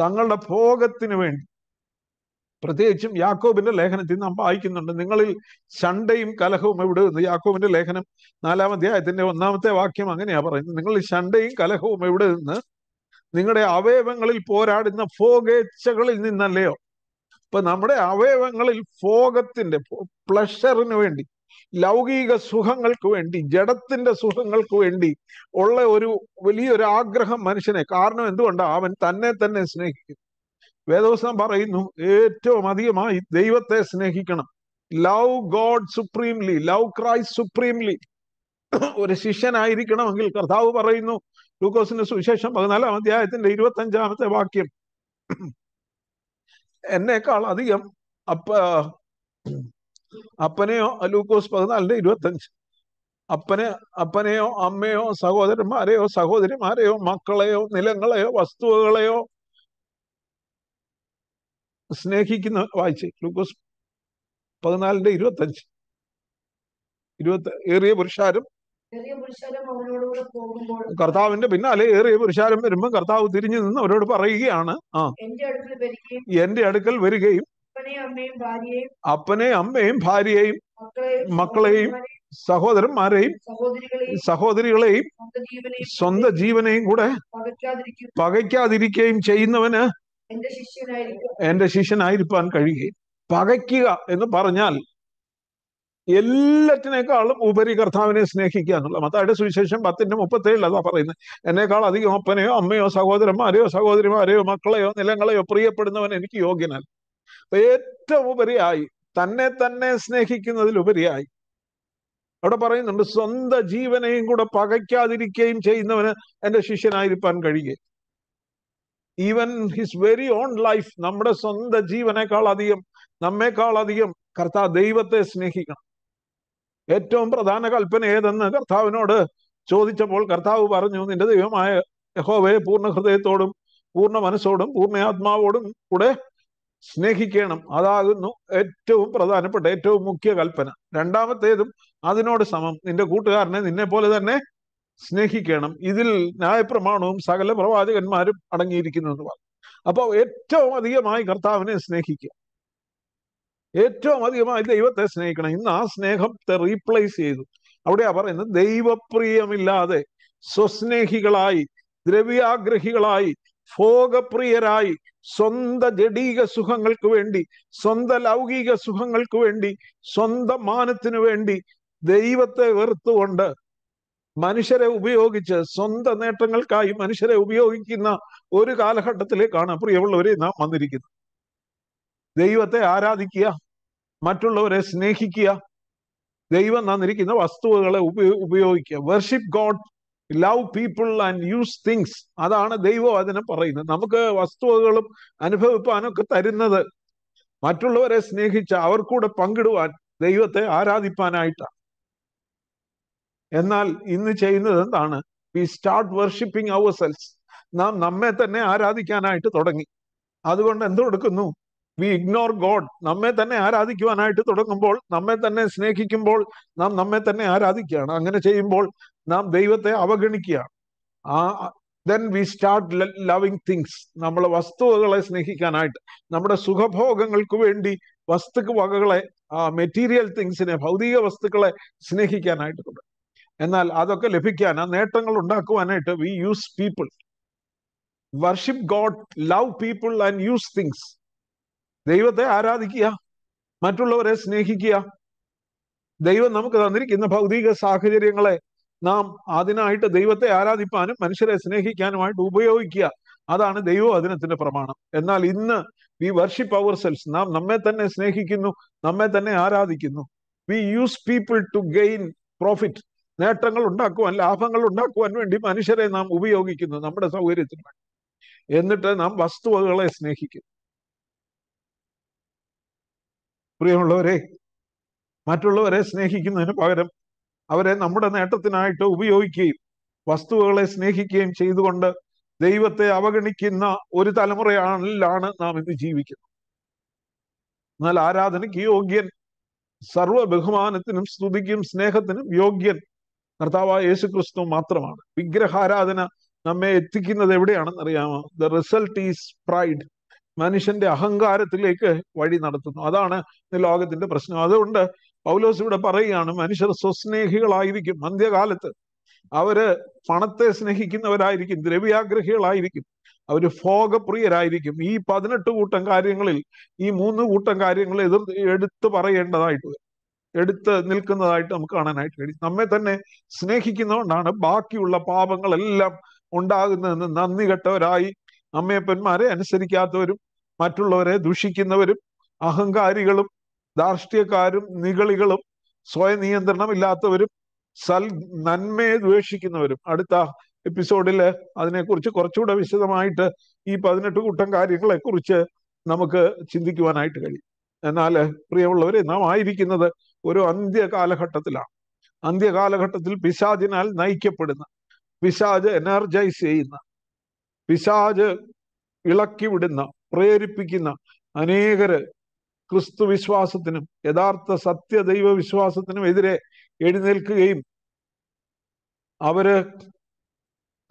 തങ്ങളുടെ ഭോഗത്തിന് വേണ്ടി പ്രത്യേകിച്ചും യാക്കോബിന്റെ ലേഖനത്തിൽ നാം വായിക്കുന്നുണ്ട് നിങ്ങളിൽ ചണ്ടയും കലഹവും എവിടെ നിന്ന് യാക്കോബിന്റെ ലേഖനം നാലാം അധ്യായത്തിന്റെ ഒന്നാമത്തെ വാക്യം അങ്ങനെയാ പറയുന്നത് നിങ്ങളിൽ ചണ്ടയും കലഹവും എവിടെ നിന്ന് നിങ്ങളുടെ അവയവങ്ങളിൽ പോരാടുന്ന ഭോഗേച്ഛകളിൽ നിന്നല്ലയോ ഇപ്പൊ നമ്മുടെ അവയവങ്ങളിൽ ഭോഗത്തിന്റെ പ്ലഷറിന് വേണ്ടി ലൗകിക സുഖങ്ങൾക്ക് വേണ്ടി ജഡത്തിന്റെ സുഖങ്ങൾക്ക് വേണ്ടി ഉള്ള ഒരു വലിയൊരു ആഗ്രഹം മനുഷ്യനെ കാരണം എന്തുകൊണ്ടാണ് അവൻ തന്നെ തന്നെ സ്നേഹിക്കും വേദവസം പറയുന്നു ഏറ്റവും അധികമായി ദൈവത്തെ സ്നേഹിക്കണം love God supremely love Christ supremely ഒരു ശിഷ്യനായിരിക്കണമെങ്കിൽ കർത്താവ് പറയുന്നു ലൂക്കോസിന്റെ സുവിശേഷം പതിനാലാം അധ്യായത്തിന്റെ ഇരുപത്തി അഞ്ചാമത്തെ വാക്യം എന്നേക്കാൾ അധികം അപ്പ അപ്പനെയോ ലൂക്കോസ് പതിനാലിന്റെ ഇരുപത്തഞ്ച് അപ്പനെ അപ്പനെയോ അമ്മയോ സഹോദരന്മാരെയോ സഹോദരിമാരെയോ മക്കളെയോ നിലങ്ങളെയോ വസ്തുവകളെയോ സ്നേഹിക്കുന്ന വായിച്ച് ലൂക്കോസ് പതിനാലിന്റെ ഇരുപത്തഞ്ച് ഇരുപത്തി ഏറിയ പുരുഷാരും കർത്താവിന്റെ പിന്നാലെ ഏറിയ പുരുഷാരം വരുമ്പോൾ കർത്താവ് തിരിഞ്ഞു നിന്ന് അവരോട് പറയുകയാണ് ആ എന്റെ അടുക്കൽ വരികയും അപ്പനെ അമ്മയും ഭാര്യയെയും മക്കളെയും സഹോദരന്മാരെയും സഹോദരികളെയും സ്വന്തം ജീവനെയും കൂടെ പകയ്ക്കാതിരിക്കുകയും ചെയ്യുന്നവന് എന്റെ ശിഷ്യനായിരിക്കാൻ കഴിയുകയും പകയ്ക്കുക എന്ന് പറഞ്ഞാൽ എല്ലാറ്റിനേക്കാളും ഉപരി കർത്താവിനെ സ്നേഹിക്കുക എന്നുള്ള മത്തായുടെ സുവിശേഷം പത്തിന്റെ മുപ്പത്തേഴിൽ അതാ പറയുന്നത് എന്നേക്കാൾ അധികം അപ്പനെയോ അമ്മയോ സഹോദരന്മാരെയോ സഹോദരിമാരെയോ മക്കളെയോ നിലങ്ങളെയോ പ്രിയപ്പെടുന്നവൻ എനിക്ക് യോഗ്യനല്ല ഏറ്റവും ഉപരിയായി തന്നെ തന്നെ സ്നേഹിക്കുന്നതിലുപരിയായി അവിടെ പറയുന്നുണ്ട് സ്വന്തം ജീവനെയും കൂടെ പകയ്ക്കാതിരിക്കുകയും ചെയ്യുന്നവന് എന്റെ ശിഷ്യനായിരിക്കാൻ കഴിയുകയും even his very own life നമ്മുടെ സ്വന്തം ജീവനേക്കാൾ അധികം നമ്മേക്കാൾ അധികം കർത്താവ് ദൈവത്തെ സ്നേഹിക്കണം ഏറ്റവും പ്രധാന കൽപ്പന ഏതെന്ന് കർത്താവിനോട് ചോദിച്ചപ്പോൾ കർത്താവ് പറഞ്ഞു നിന്റെ ദൈവമായ യഹോവയെ പൂർണ്ണ ഹൃദയത്തോടും പൂർണ്ണ മനസ്സോടും പൂർണ്ണ ആത്മാവോടും കൂടെ സ്നേഹിക്കണം അതാകുന്നു ഏറ്റവും പ്രധാനപ്പെട്ട ഏറ്റവും മുഖ്യ കൽപ്പന രണ്ടാമത്തേതും അതിനോട് സമം നിന്റെ കൂട്ടുകാരനെ നിന്നെ പോലെ തന്നെ സ്നേഹിക്കണം ഇതിൽ ന്യായപ്രമാണവും സകല പ്രവാചകന്മാരും അടങ്ങിയിരിക്കുന്നു എന്ന് പറഞ്ഞു അപ്പോൾ ഏറ്റവും അധികമായി കർത്താവിനെ സ്നേഹിക്കുക ഏറ്റവും അധികമായി ദൈവത്തെ സ്നേഹിക്കണം ഇന്ന് ആ സ്നേഹത്തെ റീപ്ലേസ് ചെയ്തു അവിടെ പറയുന്നത് ദൈവപ്രിയമില്ലാതെ സ്വസ്നേഹികളായി ദ്രവ്യാഗ്രഹികളായി ഭോഗപ്രിയരായി സ്വന്ത ജഡീക സുഖങ്ങൾക്ക് വേണ്ടി സ്വന്ത ലൗകിക സുഖങ്ങൾക്ക് വേണ്ടി സ്വന്തം മാനത്തിനു വേണ്ടി ദൈവത്തെ വെറുത്തുകൊണ്ട് മനുഷ്യരെ ഉപയോഗിച്ച് സ്വന്തം നേട്ടങ്ങൾക്കായി മനുഷ്യരെ ഉപയോഗിക്കുന്ന ഒരു കാലഘട്ടത്തിലേക്കാണ് പ്രിയമുള്ളവരെ നാം വന്നിരിക്കുന്നത് ദൈവത്തെ ആരാധിക്കുക മറ്റുള്ളവരെ സ്നേഹിക്കുക ദൈവം തന്നിരിക്കുന്ന വസ്തുവകളെ ഉപയോഗിക്കുക worship God love people and use things അതാണ് ദൈവം അതിനെ പറയുന്നത് നമുക്ക് വസ്തുവകളും അനുഭവിപ്പാനൊക്കെ തരുന്നത് മറ്റുള്ളവരെ സ്നേഹിച്ച് അവർക്കൂടെ പങ്കിടുവാൻ ദൈവത്തെ ആരാധിപ്പാനായിട്ടാണ് എന്നാൽ ഇന്ന് ചെയ്യുന്നത് എന്താണ് we start worshipping ourselves നാം നമ്മെ തന്നെ ആരാധിക്കാനായിട്ട് തുടങ്ങി അതുകൊണ്ട് എന്ത് കൊടുക്കുന്നു വി ഇഗ്നോർ ഗോഡ് നമ്മെ തന്നെ ആരാധിക്കുവാനായിട്ട് തുടങ്ങുമ്പോൾ നമ്മെ തന്നെ സ്നേഹിക്കുമ്പോൾ നാം നമ്മെ തന്നെ ആരാധിക്കുകയാണ് അങ്ങനെ ചെയ്യുമ്പോൾ നാം ദൈവത്തെ അവഗണിക്കുകയാണ് ആ then we start loving things നമ്മളെ വസ്തുവകളെ സ്നേഹിക്കാനായിട്ട് നമ്മുടെ സുഖഭോഗങ്ങൾക്ക് വേണ്ടി വസ്തുക്ക് വകകളെ മെറ്റീരിയൽ തിങ്സിനെ ഭൗതിക വസ്തുക്കളെ സ്നേഹിക്കാനായിട്ട് തുടങ്ങും എന്നാൽ അതൊക്കെ ലഭിക്കാൻ ആ നേട്ടങ്ങൾ ഉണ്ടാക്കുവാനായിട്ട് we use people worship God love people and use things ദൈവത്തെ ആരാധിക്കുക മറ്റുള്ളവരെ സ്നേഹിക്കുക ദൈവം നമുക്ക് തന്നിരിക്കുന്ന ഭൗതിക സാഹചര്യങ്ങളെ നാം അതിനായിട്ട് ദൈവത്തെ ആരാധിപ്പാനും മനുഷ്യരെ സ്നേഹിക്കാനുമായിട്ട് ഉപയോഗിക്കുക അതാണ് ദൈവവചനത്തിന്റെ പ്രമാണം എന്നാൽ ഇന്ന് വി വർഷിപ്പ് അവർ സെൽസ് നാം നമ്മെ തന്നെ സ്നേഹിക്കുന്നു നമ്മെ തന്നെ ആരാധിക്കുന്നു we use people to gain profit നേട്ടങ്ങൾ ഉണ്ടാക്കുവാൻ ലാഭങ്ങൾ ഉണ്ടാക്കുവാൻ വേണ്ടി മനുഷ്യരെ നാം ഉപയോഗിക്കുന്നു നമ്മുടെ സൗകര്യത്തിന് വേണ്ടി എന്നിട്ട് നാം വസ്തുവകളെ സ്നേഹിക്കുന്നു പ്രിയമുള്ളവരെ മറ്റുള്ളവരെ സ്നേഹിക്കുന്നതിന് പകരം അവരെ നമ്മുടെ നേട്ടത്തിനായിട്ട് ഉപയോഗിക്കുകയും വസ്തുവകളെ സ്നേഹിക്കുകയും ചെയ്തുകൊണ്ട് ദൈവത്തെ അവഗണിക്കുന്ന ഒരു തലമുറയാണിലാണ് നാം ഇന്ന് ജീവിക്കുന്നത് എന്നാൽ ആരാധനയ്ക്ക് യോഗ്യൻ സർവ ബഹുമാനത്തിനും സ്തുതിക്കും സ്നേഹത്തിനും യോഗ്യൻ കർത്താവായ യേശു ക്രിസ്തു മാത്രമാണ് വിഗ്രഹാരാധന നമ്മെ എത്തിക്കുന്നത് എവിടെയാണെന്ന് അറിയാമോ ദ റിസൾട്ട് ഈസ് പ്രൈഡ് മനുഷ്യന്റെ അഹങ്കാരത്തിലേക്ക് വഴി നടത്തുന്നു അതാണ് ലോകത്തിന്റെ പ്രശ്നം അതുകൊണ്ട് പൗലോസ് ഇവിടെ പറയുകയാണ് മനുഷ്യർ സ്വസ്നേഹികളായിരിക്കും അന്ത്യകാലത്ത് അവര് പണത്തെ സ്നേഹിക്കുന്നവരായിരിക്കും ദ്രവ്യാഗ്രഹികളായിരിക്കും അവര് ഭോഗപ്രിയരായിരിക്കും ഈ പതിനെട്ട് കൂട്ടം കാര്യങ്ങളിൽ ഈ മൂന്ന് കൂട്ടം കാര്യങ്ങൾ എതിർ എടുത്തു പറയേണ്ടതായിട്ട് വരും എടുത്ത് നിൽക്കുന്നതായിട്ട് നമുക്ക് കാണാനായിട്ട് കഴിയും നമ്മെ തന്നെ സ്നേഹിക്കുന്നതുകൊണ്ടാണ് ബാക്കിയുള്ള പാപങ്ങളെല്ലാം ഉണ്ടാകുന്നതെന്ന് നന്ദി കെട്ടവരായി അമ്മയപ്പന്മാരെ അനുസരിക്കാത്തവരും മറ്റുള്ളവരെ ദുഷിക്കുന്നവരും അഹങ്കാരികളും ധാർഷ്ട്യക്കാരും നികളികളും സ്വയം നിയന്ത്രണം ഇല്ലാത്തവരും സൽ നന്മയെ ദ്വേഷിക്കുന്നവരും അടുത്ത എപ്പിസോഡിൽ അതിനെക്കുറിച്ച് കുറച്ചുകൂടെ വിശദമായിട്ട് ഈ പതിനെട്ട് കൂട്ടം കാര്യങ്ങളെ കുറിച്ച് നമുക്ക് ചിന്തിക്കുവാനായിട്ട് കഴിയും എന്നാൽ പ്രിയമുള്ളവരെ നാം ആയിരിക്കുന്നത് ഒരു അന്ത്യകാലഘട്ടത്തിലാണ് അന്ത്യകാലഘട്ടത്തിൽ പിശാജിനാൽ നയിക്കപ്പെടുന്ന പിശാജ് എനർജൈസ് ചെയ്യുന്ന പിശാജ് ഇളക്കി വിടുന്ന പ്രേരിപ്പിക്കുന്ന അനേകര് ക്രിസ്തു വിശ്വാസത്തിനും യഥാർത്ഥ സത്യ ദൈവ വിശ്വാസത്തിനും എതിരെ എഴുന്നേൽക്കുകയും അവര്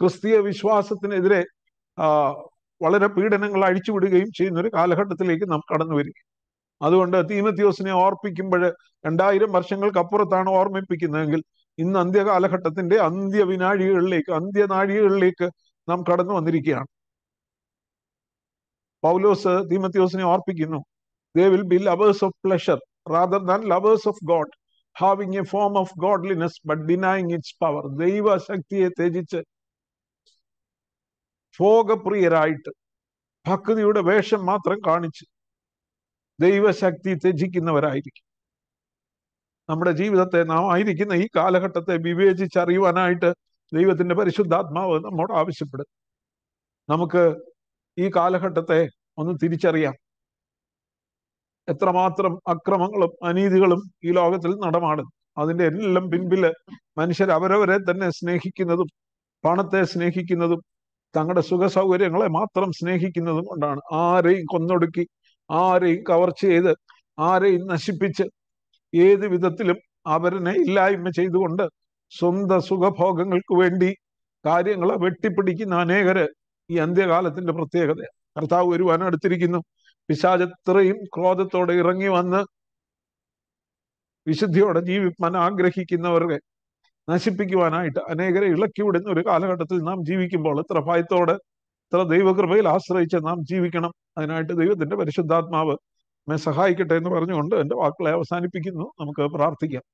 ക്രിസ്തീയ വിശ്വാസത്തിനെതിരെ വളരെ പീഡനങ്ങൾ അഴിച്ചുവിടുകയും ചെയ്യുന്ന ഒരു കാലഘട്ടത്തിലേക്ക് നാം കടന്നു വരിക അതുകൊണ്ട് തീമത്യോസിനെ ഓർപ്പിക്കുമ്പോൾ രണ്ടായിരം വർഷങ്ങൾക്ക് അപ്പുറത്താണ് ഓർമ്മിപ്പിക്കുന്നതെങ്കിൽ ഇന്ന് അന്ത്യകാലഘട്ടത്തിന്റെ അന്ത്യവിനാഴികളിലേക്ക് അന്ത്യനാഴികളിലേക്ക് നാം കടന്നു വന്നിരിക്കുകയാണ് പൗലോസ് തീമത്യോസിനെ ഓർപ്പിക്കുന്നു they will be lovers of pleasure rather than lovers of God having a form of godliness but denying its power ദൈവ ശക്തിയെ ത്യജിച്ച് ഭോഗപ്രിയരായിട്ട് ഭക്തിയുടെ വേഷം മാത്രം കാണിച്ച് ദൈവശക്തി ത്യജിക്കുന്നവരായിരിക്കും നമ്മുടെ ജീവിതത്തെ നാം ആയിരിക്കുന്ന ഈ കാലഘട്ടത്തെ വിവേചിച്ചറിയുവാനായിട്ട് ദൈവത്തിന്റെ പരിശുദ്ധാത്മാവ് നമ്മോട് ആവശ്യപ്പെടും നമുക്ക് ഈ കാലഘട്ടത്തെ ഒന്ന് തിരിച്ചറിയാം എത്രമാത്രം അക്രമങ്ങളും അനീതികളും ഈ ലോകത്തിൽ നടമാണ് അതിന്റെ എല്ലാം പിൻപില് മനുഷ്യർ അവരവരെ തന്നെ സ്നേഹിക്കുന്നതും പണത്തെ സ്നേഹിക്കുന്നതും തങ്ങളുടെ സുഖ സൗകര്യങ്ങളെ മാത്രം സ്നേഹിക്കുന്നതും കൊണ്ടാണ് ആരെയും കൊന്നൊടുക്കി ആരെയും കവർച്ച ചെയ്ത് ആരെയും നശിപ്പിച്ച് ഏത് വിധത്തിലും അവരനെ ഇല്ലായ്മ ചെയ്തുകൊണ്ട് സ്വന്തം സുഖഭോഗങ്ങൾക്ക് വേണ്ടി കാര്യങ്ങളെ വെട്ടിപ്പിടിക്കുന്ന അനേകര് ഈ അന്ത്യകാലത്തിന്റെ പ്രത്യേകതയാണ് കർത്താവ് വരുവാൻ അടുത്തിരിക്കുന്നു പിശാജ് ക്രോധത്തോടെ ഇറങ്ങി വന്ന് വിശുദ്ധിയോടെ ജീവിപ്പാൻ ആഗ്രഹിക്കുന്നവരെ നശിപ്പിക്കുവാനായിട്ട് അനേകരെ ഇളക്കിവിടുന്ന ഒരു കാലഘട്ടത്തിൽ നാം ജീവിക്കുമ്പോൾ ഇത്ര ഭയത്തോടെ ഇത്ര ദൈവകൃപയിൽ ആശ്രയിച്ച് നാം ജീവിക്കണം അതിനായിട്ട് ദൈവത്തിന്റെ പരിശുദ്ധാത്മാവ് എന്നെ സഹായിക്കട്ടെ എന്ന് പറഞ്ഞുകൊണ്ട് എൻ്റെ വാക്കുകളെ അവസാനിപ്പിക്കുന്നു നമുക്ക് പ്രാർത്ഥിക്കാം